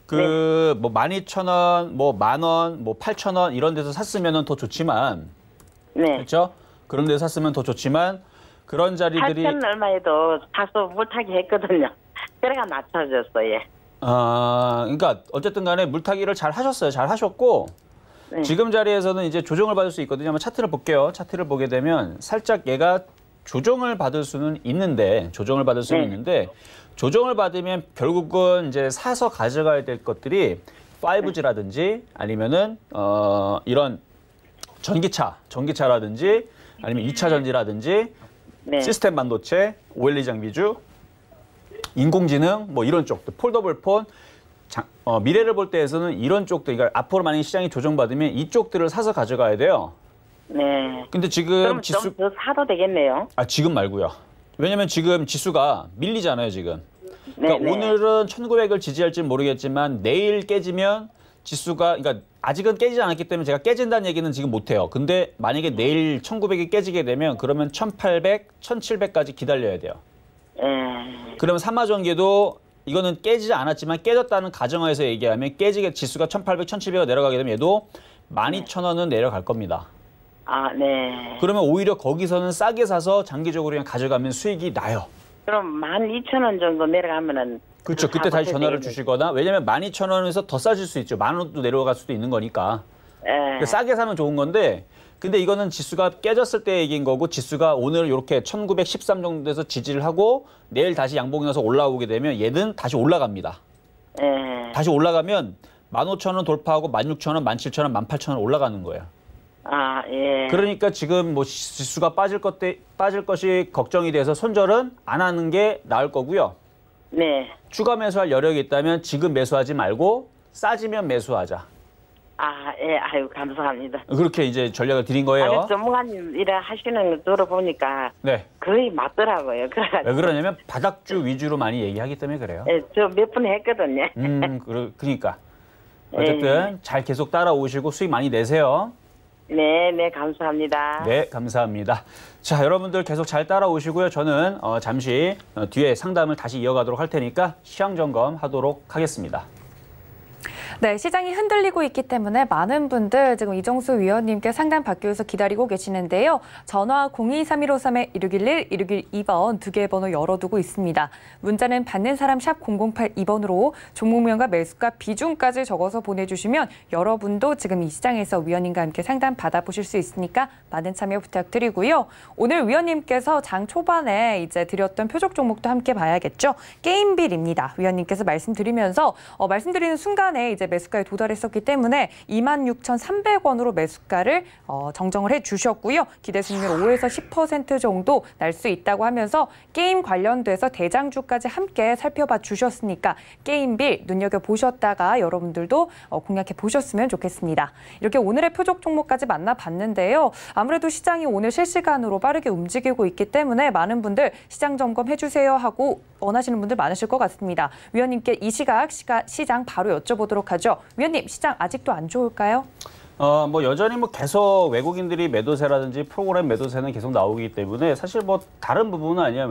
그뭐 네. 12,000원, 뭐 만원, 뭐 8,000원 뭐 이런 데서 샀으면 더 좋지만 네. 그렇죠? 그런 데서 샀으면 더 좋지만 그런 자리들이 8천 얼마에도 다소 물타기 했거든요. 그래가 낮춰졌어 예. 아 그러니까 어쨌든 간에 물타기를 잘 하셨어요. 잘 하셨고 네. 지금 자리에서는 이제 조정을 받을 수 있거든요. 한번 차트를 볼게요. 차트를 보게 되면 살짝 얘가 조정을 받을 수는 있는데 조정을 받을 수는 네. 있는데 조정을 받으면 결국은 이제 사서 가져가야 될 것들이 5G라든지 아니면은 어 이런 전기차, 전기차라든지 아니면 2차 전지라든지 네. 시스템 반도체, OLE 장비주, 인공지능 뭐 이런 쪽도 폴더블 폰 장, 어, 미래를 볼 때에서는 이런 쪽도 그러니까 앞으로 만약 시장이 조정받으면 이쪽들을 사서 가져가야 돼요. 네. 근데 지금 지수 좀 사도 되겠네요. 아 지금 말고요. 왜냐면 지금 지수가 밀리잖아요 지금. 네, 그러니까 네네. 오늘은 1900을 지지할지 모르겠지만 내일 깨지면 지수가 그러니까 아직은 깨지지 않았기 때문에 제가 깨진다는 얘기는 지금 못해요. 근데 만약에 내일 1900이 깨지게 되면 그러면 1800, 1700까지 기다려야 돼요. 음. 그러면 삼마전기도 이거는 깨지지 않았지만 깨졌다는 가정하에서 얘기하면 깨지게 지수가 1800, 1700가 내려가게 되면 얘도 12,000원은 내려갈 겁니다. 아, 네. 그러면 오히려 거기서는 싸게 사서 장기적으로 그냥 가져가면 수익이 나요. 그럼 12,000원 정도 내려가면은 그렇죠. 그때 다시 전화를 주시거나 왜냐면 만이천 원에서더 싸질 수 있죠. 만 원도 내려갈 수도 있는 거니까. 네. 싸게 사면 좋은 건데 근데 이거는 지수가 깨졌을 때 얘기인 거고 지수가 오늘 이렇게 1913 정도에서 지지를 하고 내일 다시 양봉이 나서 올라오게 되면 얘는 다시 올라갑니다. 네. 다시 올라가면 15,000원 돌파하고 16,000원, 17,000원, 18,000원 올라가는 거예요. 아, 예. 그러니까 지금 뭐 지수가 빠질 것 빠질 것이 걱정이 돼서 손절은 안 하는 게 나을 거고요. 네. 추가 매수할 여력이 있다면 지금 매수하지 말고 싸지면 매수하자. 아, 예, 아유, 감사합니다. 그렇게 이제 전략을 드린 거예요. 아 전문가님 일을 하시는 거 들어보니까 네. 거의 맞더라고요. 그래가지고. 왜 그러냐면 바닥주 위주로 많이 얘기하기 때문에 그래요. 예, 저몇 분 했거든요. 음, 그, 그니까 그러니까. 예. 어쨌든 예. 잘 계속 따라오시고 수익 많이 내세요. 네, 네, 감사합니다. 네, 감사합니다. 자, 여러분들 계속 잘 따라오시고요. 저는 어, 잠시 어, 뒤에 상담을 다시 이어가도록 할 테니까 시향 점검 하도록 하겠습니다. 네, 시장이 흔들리고 있기 때문에 많은 분들 지금 이정수 위원님께 상담 받기 위해서 기다리고 계시는데요. 전화 02315-3161, 1612번 두 개의 번호 열어두고 있습니다. 문자는 받는 사람 샵 0082번으로 종목명과 매수가 비중까지 적어서 보내주시면 여러분도 지금 이 시장에서 위원님과 함께 상담 받아보실 수 있으니까 많은 참여 부탁드리고요. 오늘 위원님께서 장 초반에 이제 드렸던 표적 종목도 함께 봐야겠죠. 게임빌입니다. 위원님께서 말씀드리면서 어, 말씀드리는 순간에 이제 매수가에 도달했었기 때문에 26,300원으로 매수가를 어, 정정을 해주셨고요. 기대 수익률 5에서 10% 정도 날 수 있다고 하면서 게임 관련돼서 대장주까지 함께 살펴봐 주셨으니까 게임빌 눈여겨보셨다가 여러분들도 어, 공략해 보셨으면 좋겠습니다. 이렇게 오늘의 표적 종목까지 만나봤는데요. 아무래도 시장이 오늘 실시간으로 빠르게 움직이고 있기 때문에 많은 분들 시장 점검해 주세요 하고 원하시는 분들 많으실 것 같습니다. 위원님께 이 시각 시가, 시장 바로 여쭤보도록 하겠습니다 해죠 위원님 시장 아직도 안 좋을까요? 어, 뭐 여전히 뭐 계속 외국인들이 매도세라든지 프로그램 매도세는 계속 나오기 때문에 사실 뭐 다른 부분은 아니야.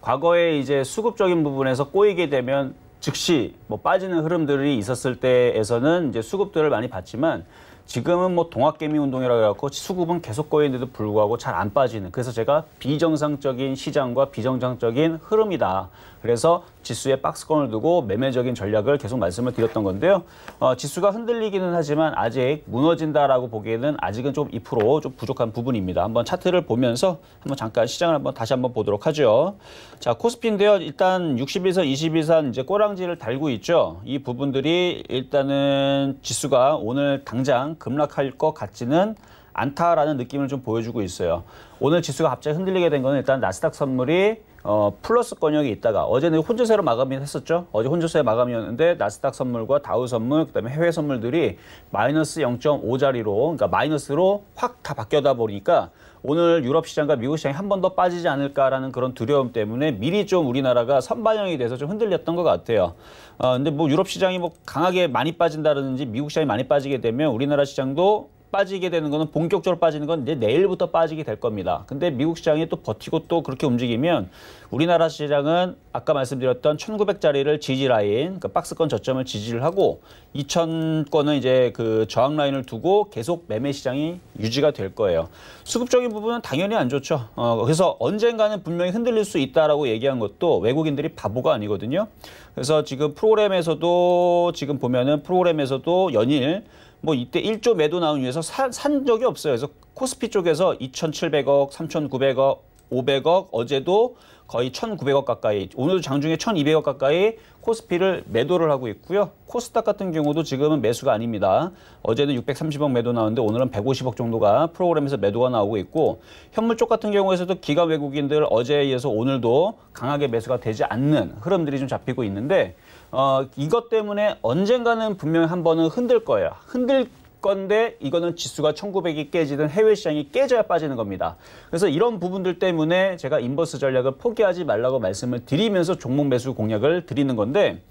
과거에 이제 수급적인 부분에서 꼬이게 되면 즉시 뭐 빠지는 흐름들이 있었을 때에서는 이제 수급들을 많이 봤지만 지금은 뭐 동학개미 운동이라 고해갖고 수급은 계속 꺼있는데도 불구하고 잘 안 빠지는 그래서 제가 비정상적인 시장과 비정상적인 흐름이다. 그래서 지수에 박스권을 두고 매매적인 전략을 계속 말씀을 드렸던 건데요. 어, 지수가 흔들리기는 하지만 아직 무너진다라고 보기에는 아직은 좀 2%좀 부족한 부분입니다. 한번 차트를 보면서 한번 잠깐 시장을 한번 다시 한번 보도록 하죠. 자 코스피인데요. 일단 61선, 22선 이제 꼬랑지를 달고 있죠. 이 부분들이 일단은 지수가 오늘 당장 급락할 것 같지는 않다라는 느낌을 좀 보여주고 있어요. 오늘 지수가 갑자기 흔들리게 된 거는 일단 나스닥 선물이 어, 플러스 권역이 있다가 어제는 혼조세로 마감이 했었죠. 어제 혼조세 마감이었는데 나스닥 선물과 다우 선물 그다음에 해외 선물들이 마이너스 0.5 자리로 그러니까 마이너스로 확 다 바뀌다 보니까 오늘 유럽 시장과 미국 시장이 한 번 더 빠지지 않을까라는 그런 두려움 때문에 미리 좀 우리나라가 선반영이 돼서 좀 흔들렸던 것 같아요. 어, 근데 뭐 유럽 시장이 뭐 강하게 많이 빠진다든지 미국 시장이 많이 빠지게 되면 우리나라 시장도 빠지게 되는 거는 본격적으로 빠지는 건 이제 내일부터 빠지게 될 겁니다. 근데 미국 시장이 또 버티고 또 그렇게 움직이면 우리나라 시장은 아까 말씀드렸던 1900짜리를 지지 라인, 그 박스권 저점을 지지를 하고 2000권은 이제 그 저항 라인을 두고 계속 매매 시장이 유지가 될 거예요. 수급적인 부분은 당연히 안 좋죠. 어, 그래서 언젠가는 분명히 흔들릴 수 있다라고 얘기한 것도 외국인들이 바보가 아니거든요. 그래서 지금 프로그램에서도 지금 보면은 프로그램에서도 연일 뭐 이때 1조 매도 나온 위에서 사, 산 적이 없어요. 그래서 코스피 쪽에서 2,700억, 3,900억, 500억 어제도 거의 1,900억 가까이 오늘도 장중에 1,200억 가까이 코스피를 매도를 하고 있고요. 코스닥 같은 경우도 지금은 매수가 아닙니다. 어제는 630억 매도 나왔는데 오늘은 150억 정도가 프로그램에서 매도가 나오고 있고 현물 쪽 같은 경우에서도 기가 외국인들 어제에 이어서 오늘도 강하게 매수가 되지 않는 흐름들이 좀 잡히고 있는데 어, 이것 때문에 언젠가는 분명히 한 번은 흔들 거예요. 흔들 건데 이거는 지수가 1900이 깨지든 해외 시장이 깨져야 빠지는 겁니다. 그래서 이런 부분들 때문에 제가 인버스 전략을 포기하지 말라고 말씀을 드리면서 종목 매수 공략을 드리는 건데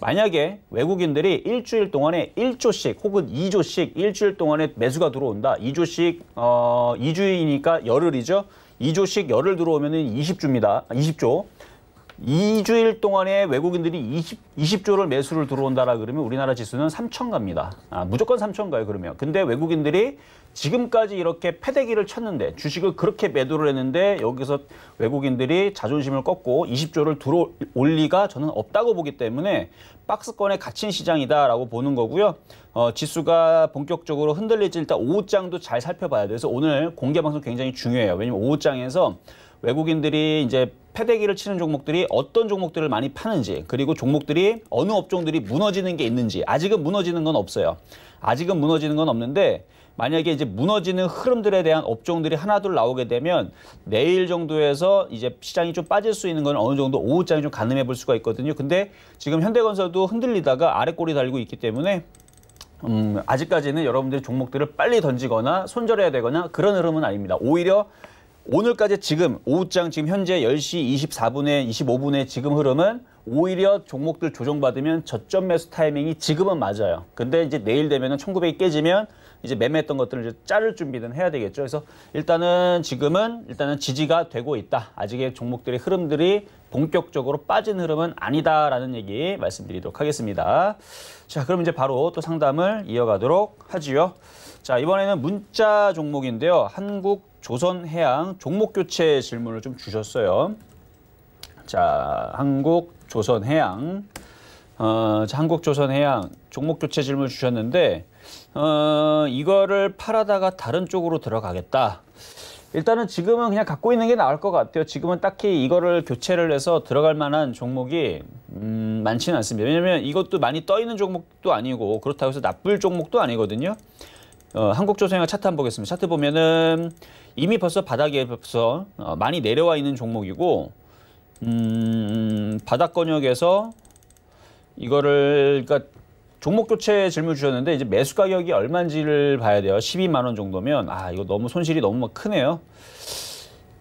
만약에 외국인들이 일주일 동안에 1조씩 혹은 2조씩 일주일 동안에 매수가 들어온다. 2조씩 어 2주이니까 열흘이죠. 2조씩 열흘 들어오면은 20주입니다. 20조. 2주일 동안에 외국인들이 20, 20조를 매수를 들어온다라 그러면 우리나라 지수는 3천 갑니다. 아, 무조건 3천 가요, 그러면. 근데 외국인들이 지금까지 이렇게 패대기를 쳤는데 주식을 그렇게 매도를 했는데 여기서 외국인들이 자존심을 꺾고 20조를 들어올 리가 저는 없다고 보기 때문에 박스권에 갇힌 시장이다라고 보는 거고요. 어, 지수가 본격적으로 흔들릴지 일단 오후장도 잘 살펴봐야 돼서 오늘 공개 방송 굉장히 중요해요. 왜냐면 오후장에서 외국인들이 이제 패대기를 치는 종목들이 어떤 종목들을 많이 파는지 그리고 종목들이 어느 업종들이 무너지는 게 있는지 아직은 무너지는 건 없어요. 아직은 무너지는 건 없는데 만약에 이제 무너지는 흐름들에 대한 업종들이 하나둘 나오게 되면 내일 정도에서 이제 시장이 좀 빠질 수 있는 건 어느 정도 오후장이 좀 가늠해 볼 수가 있거든요. 근데 지금 현대건설도 흔들리다가 아래 꼬리 달고 있기 때문에 음, 아직까지는 여러분들이 종목들을 빨리 던지거나 손절해야 되거나 그런 흐름은 아닙니다. 오히려 오늘까지 지금 오후장 지금 현재 10시 24분에 25분에 지금 흐름은 오히려 종목들 조정받으면 저점 매수 타이밍이 지금은 맞아요. 근데 이제 내일 되면은 1900이 깨지면 이제 매매했던 것들을 이제 자를 준비는 해야 되겠죠. 그래서 일단은 지금은 일단은 지지가 되고 있다. 아직의 종목들의 흐름들이 본격적으로 빠진 흐름은 아니다라는 얘기 말씀드리도록 하겠습니다. 자, 그럼 이제 바로 또 상담을 이어가도록 하지요. 자, 이번에는 문자 종목인데요. 한국 조선해양 종목교체 질문을 좀 주셨어요. 자, 한국 조선해양 어, 자, 한국 조선해양 종목교체 질문 주셨는데 어, 이거를 팔아다가 다른 쪽으로 들어가겠다. 일단은 지금은 그냥 갖고 있는 게 나을 것 같아요. 지금은 딱히 이거를 교체를 해서 들어갈 만한 종목이 음, 많지는 않습니다. 왜냐하면 이것도 많이 떠 있는 종목도 아니고 그렇다고 해서 나쁠 종목도 아니거든요. 어, 한국조선양 차트 한번 보겠습니다. 차트 보면은 이미 벌써 바닥에 벌써 어, 많이 내려와 있는 종목이고 음, 바닥 권역에서 이거를 그러니까 종목 교체 질문 주셨는데 이제 매수 가격이 얼마인지를 봐야 돼요. 12만 원 정도면 아 이거 너무 손실이 너무 크네요.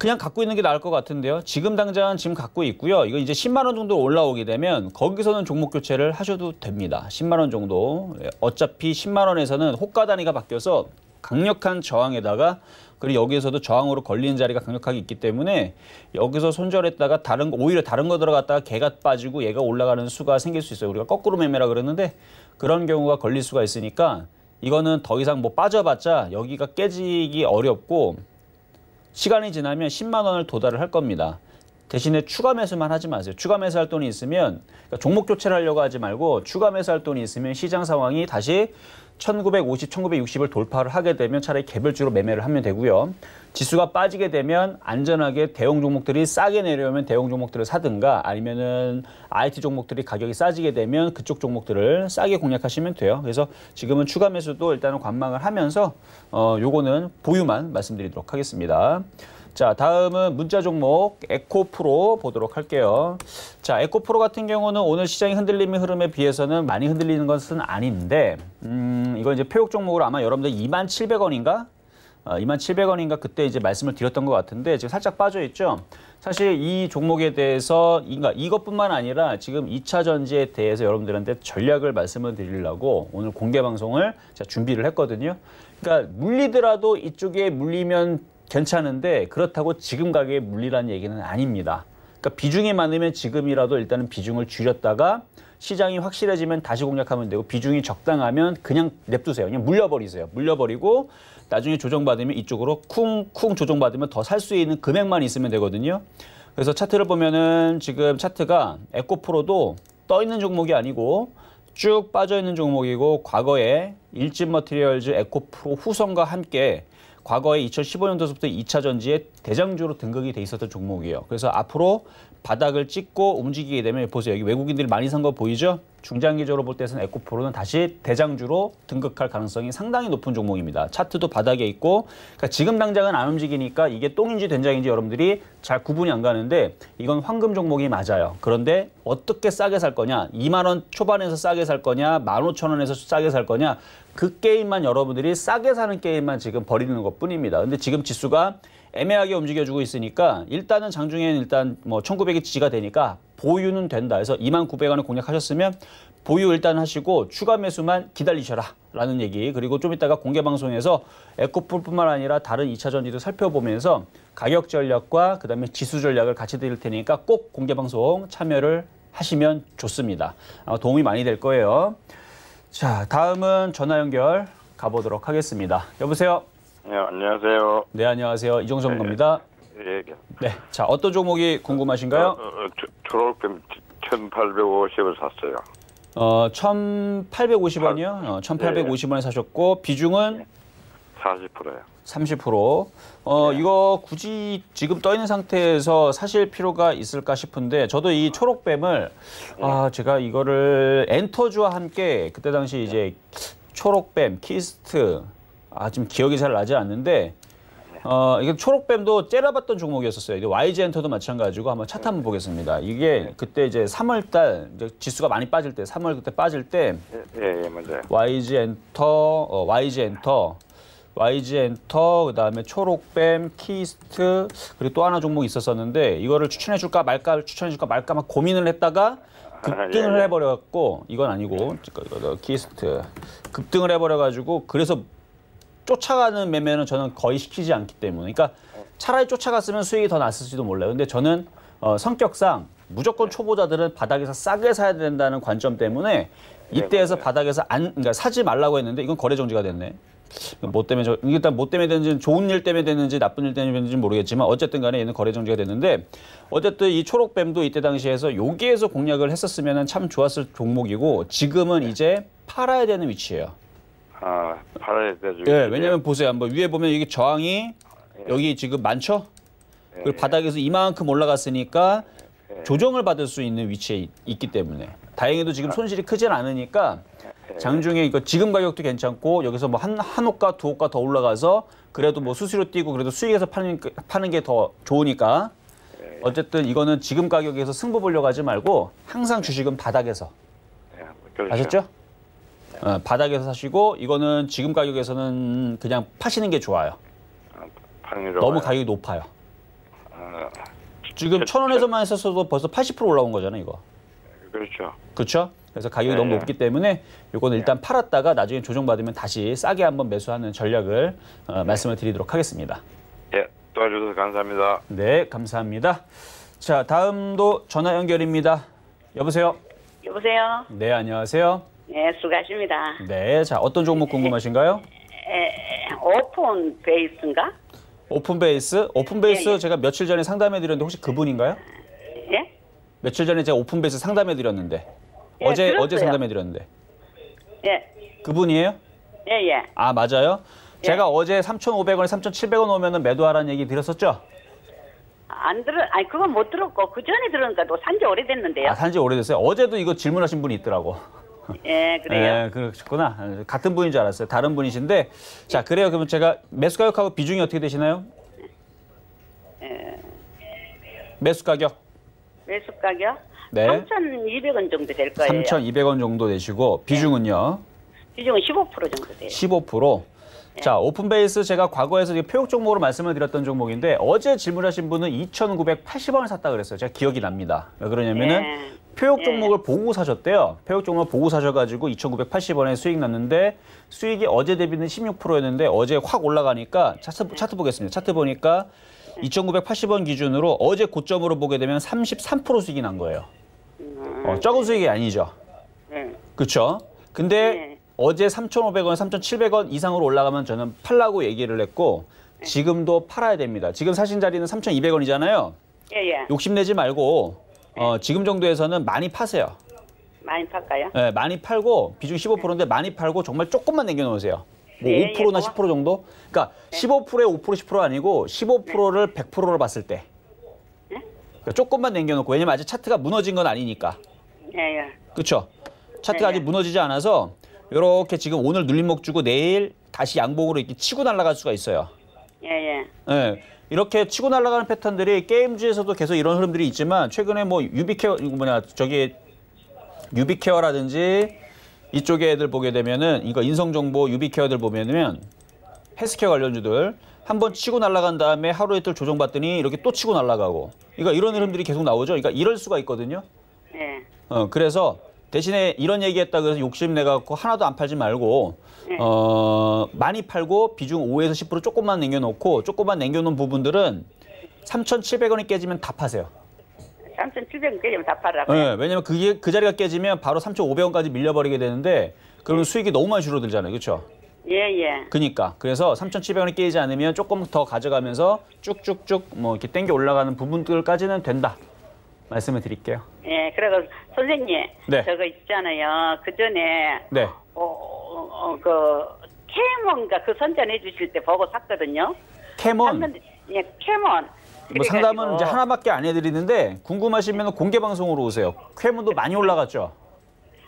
그냥 갖고 있는 게 나을 것 같은데요. 지금 당장 지금 갖고 있고요. 이거 이제 10만 원 정도 올라오게 되면 거기서는 종목 교체를 하셔도 됩니다. 10만 원 정도. 예, 어차피 10만 원에서는 호가 단위가 바뀌어서 강력한 저항에다가 그리고 여기에서도 저항으로 걸리는 자리가 강력하게 있기 때문에 여기서 손절했다가 다른 거, 오히려 다른 거 들어갔다가 개가 빠지고 얘가 올라가는 수가 생길 수 있어요. 우리가 거꾸로 매매라 그러는데 그런 경우가 걸릴 수가 있으니까 이거는 더 이상 뭐 빠져봤자 여기가 깨지기 어렵고 시간이 지나면 10만 원을 도달을 할 겁니다. 대신에 추가 매수만 하지 마세요. 추가 매수할 돈이 있으면 그러니까 종목 교체를 하려고 하지 말고 추가 매수할 돈이 있으면 시장 상황이 다시 1950, 1960을 돌파를 하게 되면 차라리 개별주로 매매를 하면 되고요. 지수가 빠지게 되면 안전하게 대형 종목들이 싸게 내려오면 대형 종목들을 사든가 아니면은 IT 종목들이 가격이 싸지게 되면 그쪽 종목들을 싸게 공략하시면 돼요. 그래서 지금은 추가 매수도 일단은 관망을 하면서 어 요거는 보유만 말씀드리도록 하겠습니다. 자, 다음은 문자 종목 에코프로 보도록 할게요. 자, 에코프로 같은 경우는 오늘 시장이 흔들림의 흐름에 비해서는 많이 흔들리는 것은 아닌데 음, 이건 이제 표육 종목으로 아마 여러분들 2만 700원인가? 어, 2만 700원인가 그때 이제 말씀을 드렸던 것 같은데 지금 살짝 빠져 있죠. 사실 이 종목에 대해서 그러 그러니까 이것뿐만 아니라 지금 2차 전지에 대해서 여러분들한테 전략을 말씀을 드리려고 오늘 공개 방송을 준비를 했거든요. 그러니까 물리더라도 이쪽에 물리면 괜찮은데 그렇다고 지금 가격에 물리라는 얘기는 아닙니다. 그러니까 비중이 많으면 지금이라도 일단은 비중을 줄였다가 시장이 확실해지면 다시 공략하면 되고 비중이 적당하면 그냥 냅두세요. 그냥 물려버리세요. 물려버리고 나중에 조정받으면 이쪽으로 쿵쿵 조정받으면 더 살 수 있는 금액만 있으면 되거든요. 그래서 차트를 보면은 지금 차트가 에코프로도 떠 있는 종목이 아니고 쭉 빠져 있는 종목이고 과거에 일진 머티리얼즈 에코프로 후성과 함께 과거에 2015년도부터 2차 전지에 대장주로 등극이 돼 있었던 종목이에요. 그래서 앞으로 바닥을 찍고 움직이게 되면 보세요. 여기 외국인들이 많이 산 거 보이죠? 중장기적으로 볼 때는 에코프로는 다시 대장주로 등극할 가능성이 상당히 높은 종목입니다. 차트도 바닥에 있고 그러니까 지금 당장은 안 움직이니까 이게 똥인지 된장인지 여러분들이 잘 구분이 안 가는데 이건 황금 종목이 맞아요. 그런데 어떻게 싸게 살 거냐 2만 원 초반에서 싸게 살 거냐 1 5천원에서 싸게 살 거냐 그 게임만 여러분들이 싸게 사는 게임만 지금 버리는 것뿐입니다. 근데 지금 지수가 애매하게 움직여주고 있으니까 일단은 장중에는 일단 뭐 1900이 지지가 되니까 보유는 된다. 해서 2만 900원을 공략하셨으면 보유 일단 하시고 추가 매수만 기다리셔라 라는 얘기 그리고 좀 이따가 공개 방송에서 에코풀뿐만 아니라 다른 2차 전지도 살펴보면서 가격 전략과 그다음에 지수 전략을 같이 드릴 테니까 꼭 공개 방송 참여를 하시면 좋습니다. 도움이 많이 될 거예요. 자, 다음은 전화 연결 가보도록 하겠습니다. 여보세요. 네, 안녕하세요. 네, 안녕하세요. 이종성 겁니다. 네. 예, 예. 네. 자, 어떤 종목이 궁금하신가요? 초록뱀 어, 1850을 어, 샀어요. 어, 1850원이요? 어, 1850원에 예, 예. 사셨고 비중은 40%예요. 30%. 어, 네. 이거 굳이 지금 떠 있는 상태에서 사실 필요가 있을까 싶은데 저도 이 초록뱀을 네. 아, 제가 이거를 엔터주와 함께 그때 당시 이제 초록뱀, 키스트 아, 지금 기억이 잘 나지 않는데 어, 이게 초록뱀도 째려봤던 종목이었어요 이게 YG 엔터도 마찬가지고 한번 차트 한번 보겠습니다. 이게 네. 그때 이제 3월 달 이제 지수가 많이 빠질 때 3월 그때 빠질 때 예, 예, 예 맞아요. YG 엔터, 어, YG 엔터 YG 엔터, 그 다음에 초록뱀, 키스트, 그리고 또 하나 종목이 있었었는데, 이거를 추천해줄까 말까, 추천해줄까 말까 막 고민을 했다가, 급등을 아, 예, 예. 해버려갖고, 이건 아니고, 키스트. 급등을 해버려가지고, 그래서 쫓아가는 매매는 저는 거의 시키지 않기 때문에 그러니까 차라리 쫓아갔으면 수익이 더 났을지도 몰라요. 근데 저는 어, 성격상 무조건 네. 초보자들은 바닥에서 싸게 사야 된다는 관점 때문에 네, 이때에서 네. 바닥에서 안 그러니까 사지 말라고 했는데 이건 거래 정지가 됐네. 뭐 때문에 저 일단 뭐 때문에 됐는지 좋은 일 때문에 됐는지 나쁜 일 때문에 됐는지 모르겠지만 어쨌든 간에 얘는 거래 정지가 됐는데 어쨌든 이 초록뱀도 이때 당시에서 여기에서 공략을 했었으면 참 좋았을 종목이고 지금은 이제 팔아야 되는 위치예요. 아, 팔아야 돼가 예, 왜냐면 보세요. 한번 위에 보면 여기 저항이 예. 여기 지금 많죠? 예. 그리고 바닥에서 이만큼 올라갔으니까 예. 조정을 받을 수 있는 위치에 있기 때문에 다행히도 지금 아. 손실이 크진 않으니까 장중에 이거 지금 가격도 괜찮고 여기서 뭐 한 한 호가 두 호가 더 올라가서 그래도 뭐 수수료 띄고 그래도 수익에서 파는 파는 게 더 좋으니까 어쨌든 이거는 지금 가격에서 승부 보려고 하지 말고 항상 주식은 바닥에서 아셨죠? 어, 바닥에서 사시고 이거는 지금 가격에서는 그냥 파시는 게 좋아요. 파는 게 너무 가격이 높아요. 아, 지금 천 원에서만 했었어도 벌써 80% 올라온 거잖아요, 이거. 그렇죠. 그렇죠? 그래서 가격이 네, 너무 네. 높기 때문에 이거는 네. 일단 팔았다가 나중에 조정받으면 다시 싸게 한번 매수하는 전략을 어, 네. 말씀을 드리도록 하겠습니다. 예, 도와주셔서 감사합니다. 네, 감사합니다. 자, 다음도 전화 연결입니다. 여보세요? 여보세요? 네, 안녕하세요. 네, 수고하십니다. 네, 자 어떤 종목 궁금하신가요? 에, 오픈 베이스인가? 오픈 베이스? 오픈 베이스 예, 예. 제가 며칠 전에 상담해 드렸는데 혹시 그분인가요? 예? 며칠 전에 제가 오픈 베이스 상담해 드렸는데 예, 어제 들었어요. 어제 상담해 드렸는데. 예. 그분이에요? 예, 예. 아, 맞아요. 예. 제가 어제 3,500원에 3,700원 오면은 매도하라는 얘기 드렸었죠? 안 들어 아니 그건 못 들었고 그 전에 들으니까 또 산지 오래됐는데요. 아, 산지 오래됐어요. 어제도 이거 질문하신 분이 있더라고. 예, 그래요. 예, 그러구나 같은 분인 줄 알았어요. 다른 분이신데. 자, 그래요. 그러면 제가 매수 가격하고 비중이 어떻게 되시나요? 예. 매수 가격. 매수 가격? 네. 3,200원 정도 될 거예요. 3,200원 정도 되시고 비중은요? 네. 비중은 15% 정도 돼요. 15%. 예. 자, 오픈베이스 제가 과거에서 표육 종목으로 말씀을 드렸던 종목인데 어제 질문하신 분은 2,980원을 샀다 그랬어요. 제가 기억이 납니다. 왜 그러냐면은 예. 표육 예. 종목을 보고 사셨대요. 표육 종목 을 보고 사셔가지고 2,980원에 수익 났는데 수익이 어제 대비는 16%였는데 어제 확 올라가니까 차트, 네. 차트 보겠습니다. 차트 보니까 2,980원 기준으로 어제 고점으로 보게 되면 33% 수익이 난 거예요. 음. 어, 적은 수익이 아니죠. 그렇죠? 근데 어제 3,500원, 3,700원 이상으로 올라가면 저는 팔라고 얘기를 했고 지금도 팔아야 됩니다. 지금 사신 자리는 3,200원이잖아요. 예, 예. 욕심내지 말고 어, 네. 지금 정도에서는 많이 파세요. 많이 팔까요? 네, 많이 팔고 비중 15%인데 많이 팔고 정말 조금만 남겨 놓으세요. 뭐 예, 5%나 예, 10% 정도? 그러니까 네. 15%에 5% 10% 아니고 15%를 100%로 봤을 때. 네? 그러니까 조금만 남겨 놓고 왜냐면 아직 차트가 무너진 건 아니니까. 예, 예. 그렇죠? 차트가 예, 아직 무너지지 않아서 이렇게 지금 오늘 눌림목 주고 내일 다시 양봉으로 이렇게 치고 날아갈 수가 있어요. 예예. 예. 예. 이렇게 치고 날아가는 패턴들이 게임주에서도 계속 이런 흐름들이 있지만 최근에 뭐 유비케어 뭐냐 저기 유비케어라든지 이쪽에 애들 보게 되면은 이거 인성정보 유비케어들 보면은 헬스케어 관련주들 한번 치고 날아간 다음에 하루 이틀 조정받더니 이렇게 또 치고 날아가고 그러니까 이런 흐름들이 계속 나오죠. 그러니까 이럴 수가 있거든요. 네. 어 그래서 대신에 이런 얘기했다 그래서 욕심 내갖고 하나도 안 팔지 말고 네. 어 많이 팔고 비중 5에서 10% 조금만 남겨놓고 조금만 남겨놓은 부분들은 3,700원이 깨지면 다 파세요. 3,700원 깨지면 다 팔아요. 네, 왜냐면 그게 그 자리가 깨지면 바로 3,500원까지 밀려버리게 되는데 그러면 네. 수익이 너무 많이 줄어들잖아요, 그렇죠? 예, 예. 그니까. 그래서 3,700원이 깨지 않으면 조금 더 가져가면서 쭉쭉쭉 뭐 이렇게 땡겨 올라가는 부분들까지는 된다. 말씀을 드릴게요. 예, 그래서 선생님, 네. 저거 있잖아요. 그 전에 네. 어, 어, 그 캐몬가 그 선전해 주실 때 보고 샀거든요. 캐몬. 샀 예, 캐몬. 뭐 상담은 이제 하나밖에 안 해드리는데 궁금하시면 공개 방송으로 오세요. 캐몬도 많이 올라갔죠.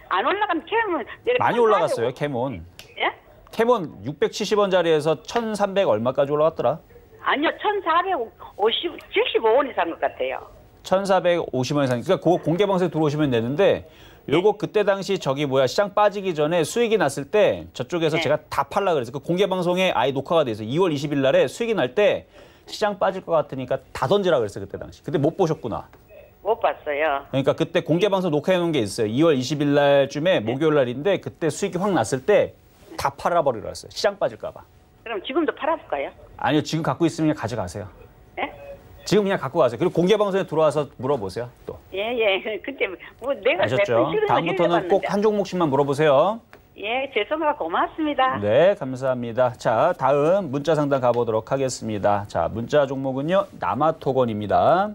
안 올라간 캐몬. 많이 올라갔어요, 캐몬. 예? 캐몬 670원 짜리에서1,300 얼마까지 올라갔더라? 아니요, 1,450, 75원 이상 것 같아요. 1,450원에 사니그니까 그거 공개 방세 송 들어오시면 되는데 요거 그때 당시 저기 뭐야 시장 빠지기 전에 수익이 났을 때 저쪽에서 네. 제가 다 팔라 그래서 그 공개 방송에 아예 녹화가 돼서 2월 20일 날에 수익이 날 때 시장 빠질 것 같으니까 다 던지라 그랬어 그때 당시. 근데 못 보셨구나. 못 봤어요. 그러니까 그때 공개 방송 녹화해 놓은 게 있어요. 2월 20일 날쯤에 네. 목요일 날인데 그때 수익이 확 났을 때 다 팔아버리라 했어요. 시장 빠질까 봐. 그럼 지금도 팔아볼까요? 아니요, 지금 갖고 있으면 가져가세요. 지금 그냥 갖고 가세요. 그리고 공개 방송에 들어와서 물어보세요. 또. 예, 예. 그때 뭐, 뭐 내가 아셨죠? 다음부터는 꼭 한 종목씩만 물어보세요. 예, 죄송하고 고맙습니다. 네, 감사합니다. 자, 다음 문자 상담 가보도록 하겠습니다. 자, 문자 종목은요, 남아토건입니다.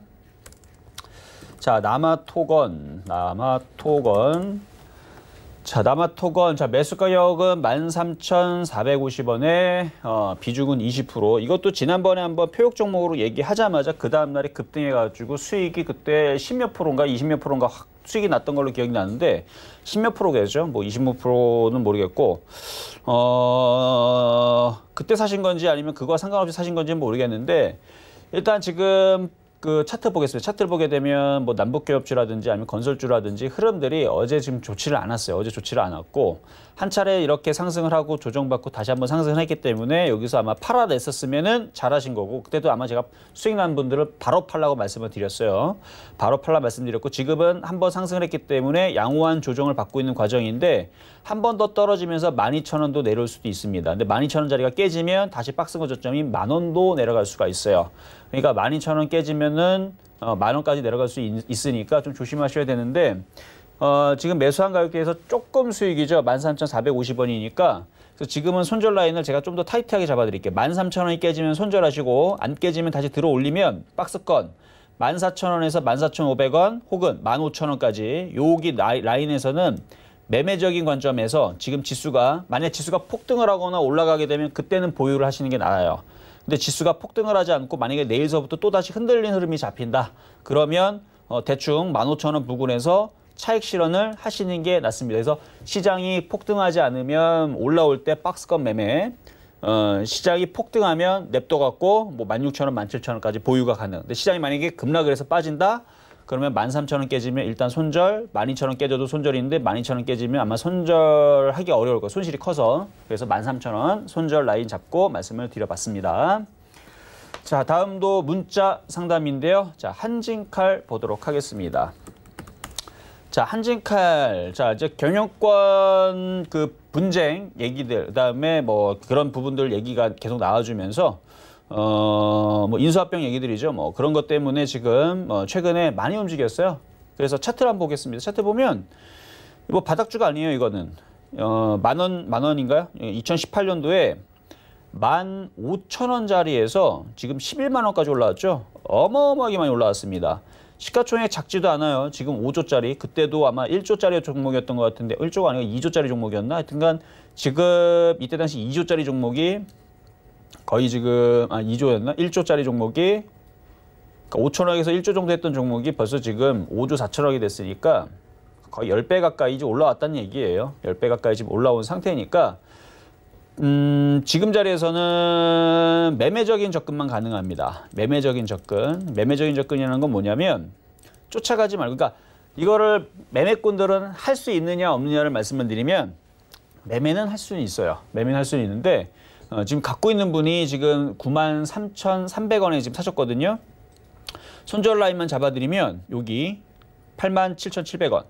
자, 남아토건, 남아토건. 자, 남아토건 자, 매수 가격은 13,450원에 어, 비중은 20%. 이것도 지난번에 한번 표역 종목으로 얘기하자마자 그 다음 날에 급등해 가지고 수익이 그때 10몇 프로인가 20몇 프로인가 확 수익이 났던 걸로 기억이 나는데 10몇 프로겠죠. 뭐 20%는 모르겠고 어 그때 사신 건지 아니면 그거와 상관없이 사신 건지는 모르겠는데 일단 지금 그 차트 보겠습니다. 차트를 보게 되면 뭐 남북교협주라든지 아니면 건설주라든지 흐름들이 어제 지금 좋지를 않았어요. 어제 좋지를 않았고 한 차례 이렇게 상승을 하고 조정받고 다시 한번 상승을 했기 때문에 여기서 아마 팔아냈었으면은 잘하신 거고 그때도 아마 제가 수익 난 분들을 바로 팔라고 말씀을 드렸어요. 바로 팔라 말씀드렸고 지금은 한번 상승을 했기 때문에 양호한 조정을 받고 있는 과정인데 한번더 떨어지면서 12,000원도 내려올 수도 있습니다. 근데 12,000원 자리가 깨지면 다시 박스거 저점인 만 원도 내려갈 수가 있어요. 그러니까 12,000원 깨지면은 어, 만 원까지 내려갈 수 있, 으니까좀 조심하셔야 되는데 어, 지금 매수한 가격대에서 조금 수익이죠. 13,450원이니까 그래서 지금은 손절 라인을 제가 좀 더 타이트하게 잡아드릴게요. 13,000원이 깨지면 손절하시고 안 깨지면 다시 들어올리면 박스권 14,000원에서 14,500원 혹은 15,000원까지 여기 라인에서는 매매적인 관점에서 지금 지수가 만약 지수가 폭등을 하거나 올라가게 되면 그때는 보유를 하시는 게 나아요. 근데 지수가 폭등을 하지 않고 만약에 내일서부터 또다시 흔들린 흐름이 잡힌다. 그러면 어, 대충 15,000원 부근에서 차익 실현을 하시는 게 낫습니다. 그래서 시장이 폭등하지 않으면 올라올 때 박스권 매매, 어, 시장이 폭등하면 냅둬 갖고 뭐 16,000원, 17,000원까지 보유가 가능. 근데 시장이 만약에 급락을 해서 빠진다. 그러면 만 삼천 원 깨지면 일단 손절, 만 이천 원 깨져도 손절인데 만 이천 원 깨지면 아마 손절하기 어려울 거예요. 손실이 커서. 그래서 만 삼천 원 손절 라인 잡고 말씀을 드려봤습니다. 자, 다음도 문자 상담인데요. 자, 한진칼 보도록 하겠습니다. 자, 한진칼. 자, 이제 경영권 그 분쟁 얘기들, 그다음에 뭐 그런 부분들 얘기가 계속 나와주면서 어, 뭐 인수합병 얘기들이죠. 뭐 그런 것 때문에 지금 어, 최근에 많이 움직였어요. 그래서 차트를 한번 보겠습니다. 차트 보면 뭐 바닥주가 아니에요, 이거는. 어, 만 원, 만 원인가요? 2018년도에 예, 만 오천 원짜리에서 지금 십일만 원까지 올라왔죠. 어마어마하게 많이 올라왔습니다. 시가총액 작지도 않아요. 지금 오조짜리 그때도 아마 일조짜리 종목이었던 것 같은데 일조가 아니고 이조짜리 종목이었나? 하여튼간 지금 이때 당시 이조짜리 종목이 거의 지금 아 2조였나? 1조짜리 종목이 그러니까 5천억에서 1조 정도 했던 종목이 벌써 지금 5조 4천억이 됐으니까 거의 10배 가까이 이제 올라왔다는 얘기예요. 10배 가까이 지금 올라온 상태니까 음, 지금 자리에서는 매매적인 접근만 가능합니다. 매매적인 접근. 매매적인 접근이라는 건 뭐냐면 쫓아가지 말고 그러니까 이거를 매매꾼들은 할 수 있느냐 없느냐를 말씀을 드리면 매매는 할 수는 있어요. 매매는 할 수는 있는데 어, 지금 갖고 있는 분이 지금 93,300원에 지금 사셨거든요. 손절 라인만 잡아드리면 여기 87,700원.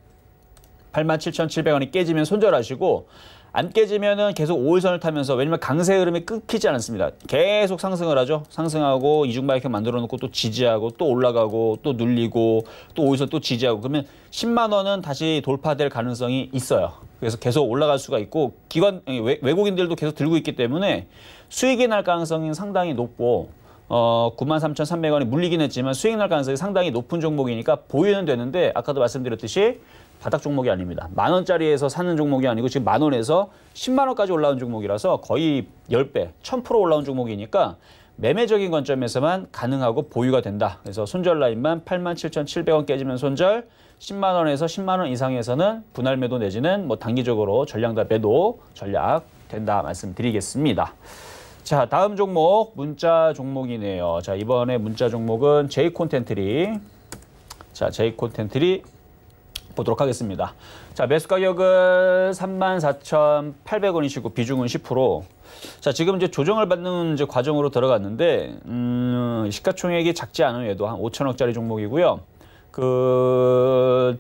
87,700원이 깨지면 손절하시고 안 깨지면은 계속 5일선을 타면서 왜냐면 강세 흐름이 끊기지 않습니다. 계속 상승을 하죠. 상승하고 이중이격 만들어 놓고 또 지지하고 또 올라가고 또 눌리고 또 5일선 또 지지하고 그러면 10만 원은 다시 돌파될 가능성이 있어요. 그래서 계속 올라갈 수가 있고 기관 외국인들도 계속 들고 있기 때문에 수익이 날 가능성이 상당히 높고 어, 93,300원이 물리긴 했지만 수익 날 가능성이 상당히 높은 종목이니까 보유는 되는데 아까도 말씀드렸듯이 바닥 종목이 아닙니다. 만 원짜리에서 사는 종목이 아니고 지금 만 원에서 10만 원까지 올라온 종목이라서 거의 10배, 1000% 올라온 종목이니까 매매적인 관점에서만 가능하고 보유가 된다. 그래서 손절 라인만 87,700원 깨지면 손절, 10만 원에서 10만 원 이상에서는 분할 매도 내지는 뭐 단기적으로 전량다 매도 전략 된다 말씀드리겠습니다. 자, 다음 종목 문자 종목이네요. 자, 이번에 문자 종목은 J 콘텐트리. 자, J 콘텐트리 보도록 하겠습니다. 자, 매수 가격은 34,800원이시고 비중은 10%. 자, 지금 이제 조정을 받는 이제 과정으로 들어갔는데 음, 시가총액이 작지 않은 얘도 한 5천억짜리 종목이고요. 그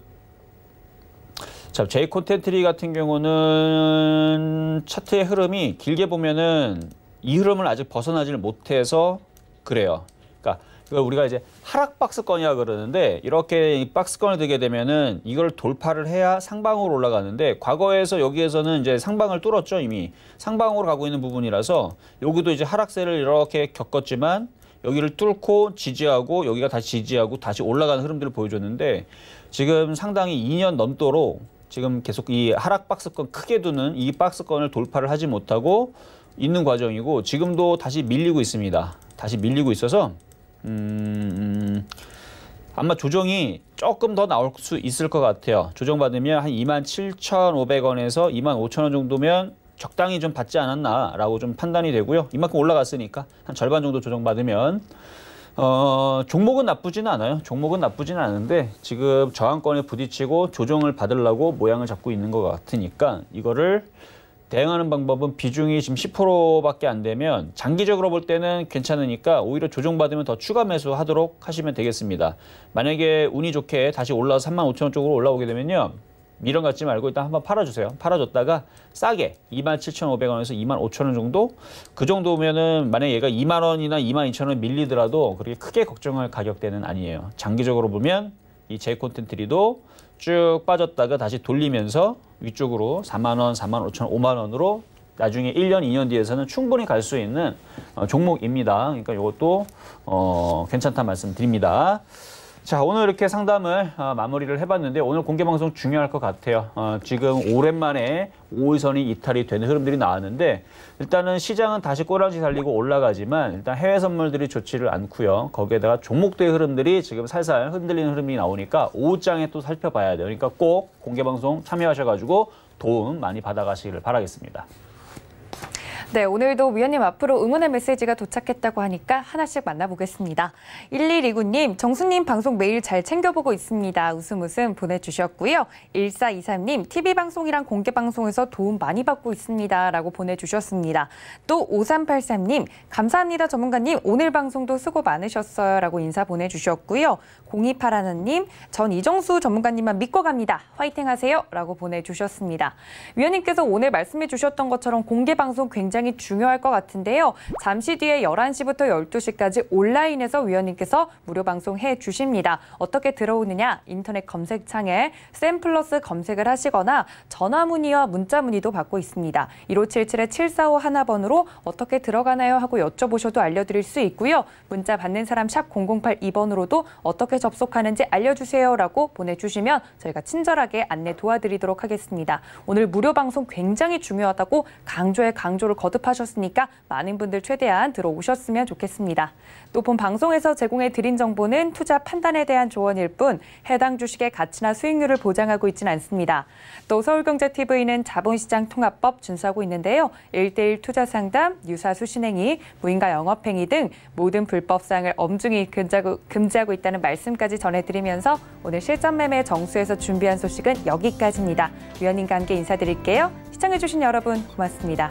자, 제이 콘텐트리 같은 경우는 차트의 흐름이 길게 보면은 이 흐름을 아직 벗어나지를 못해서 그래요. 그러니까 그걸 그러니까 우리가 이제 하락 박스권이라 그러는데 이렇게 박스권이되게 되면은 이걸 돌파를 해야 상방으로 올라가는데 과거에서 여기에서는 이제 상방을 뚫었죠 이미 상방으로 가고 있는 부분이라서 여기도 이제 하락세를 이렇게 겪었지만 여기를 뚫고 지지하고 여기가 다시 지지하고 다시 올라가는 흐름들을 보여줬는데 지금 상당히 2년 넘도록 지금 계속 이 하락 박스권 크게 두는 이 박스권을 돌파를 하지 못하고 있는 과정이고 지금도 다시 밀리고 있습니다. 다시 밀리고 있어서 음, 음, 아마 조정이 조금 더 나올 수 있을 것 같아요. 조정받으면 한 27,500원에서 25,000원 정도면 적당히 좀 받지 않았나라고 좀 판단이 되고요. 이만큼 올라갔으니까 한 절반 정도 조정받으면 어, 종목은 나쁘지는 않아요. 종목은 나쁘지는 않은데 지금 저항권에 부딪히고 조정을 받으려고 모양을 잡고 있는 것 같으니까 이거를 대응하는 방법은 비중이 지금 10%밖에 안 되면 장기적으로 볼 때는 괜찮으니까 오히려 조정받으면 더 추가 매수하도록 하시면 되겠습니다. 만약에 운이 좋게 다시 올라서 35,000원 쪽으로 올라오게 되면요. 미련 갖지 말고 일단 한번 팔아주세요. 팔아줬다가 싸게 27,500원에서 25,000원 정도? 그 정도면은 만약에 얘가 2만 원이나 2 2 0 0 0원 밀리더라도 그렇게 크게 걱정할 가격대는 아니에요. 장기적으로 보면 이 제이콘텐트리도 쭉 빠졌다가 다시 돌리면서 위쪽으로 4만 원, 4만 5천, 5만 원으로 나중에 1년, 2년 뒤에서는 충분히 갈 수 있는 어, 종목입니다. 그러니까 이것도 어, 괜찮다 말씀드립니다. 자, 오늘 이렇게 상담을 어, 마무리를 해봤는데 오늘 공개 방송 중요할 것 같아요. 어, 지금 오랜만에 5일선이 이탈이 되는 흐름들이 나왔는데 일단은 시장은 다시 꼬랑지 달리고 올라가지만 일단 해외 선물들이 좋지를 않고요. 거기에다가 종목대 흐름들이 지금 살살 흔들리는 흐름이 나오니까 오후장에 또 살펴봐야 돼요. 그러니까 꼭 공개 방송 참여하셔가지고 도움 많이 받아가시기를 바라겠습니다. 네, 오늘도 위원님 앞으로 응원의 메시지가 도착했다고 하니까 하나씩 만나보겠습니다. 1129님, 정수님 방송 매일 잘 챙겨보고 있습니다. 웃음 웃음 보내주셨고요. 1423님, TV 방송이랑 공개 방송에서 도움 많이 받고 있습니다. 라고 보내주셨습니다. 또 5383님, 감사합니다. 전문가님, 오늘 방송도 수고 많으셨어요. 라고 인사 보내주셨고요. 0281님, 전 이정수 전문가님만 믿고 갑니다. 화이팅 하세요. 라고 보내주셨습니다. 위원님께서 오늘 말씀해 주셨던 것처럼 공개 방송 굉장히 굉장히 중요할 것 같은데요. 잠시 뒤에 11시부터 12시까지 온라인에서 위원님께서 무료 방송해 주십니다. 어떻게 들어오느냐? 인터넷 검색창에 샘플러스 검색을 하시거나 전화 문의와 문자 문의도 받고 있습니다. 1577-745-1번으로 어떻게 들어가나요? 하고 여쭤보셔도 알려드릴 수 있고요. 문자 받는 사람 샵 0082번으로도 어떻게 접속하는지 알려주세요라고 보내주시면 저희가 친절하게 안내 도와드리도록 하겠습니다. 오늘 무료 방송 굉장히 중요하다고 강조에 강조를 거듭 거듭하셨으니까 많은 분들 최대한 들어오셨으면 좋겠습니다. 또 본 방송에서 제공해 드린 정보는 투자 판단에 대한 조언일 뿐 해당 주식의 가치나 수익률을 보장하고 있지 않습니다. 또 서울경제TV는 자본시장 통합법 준수하고 있는데요. 일대일 투자 상담, 유사 수신행위, 무인가 영업행위 등 모든 불법 사항을 엄중히 금지하고, 금지하고 있다는 말씀까지 전해드리면서 오늘 실전 매매 정수에서 준비한 소식은 여기까지입니다. 위원님과 함께 인사드릴게요. 시청해주신 여러분 고맙습니다.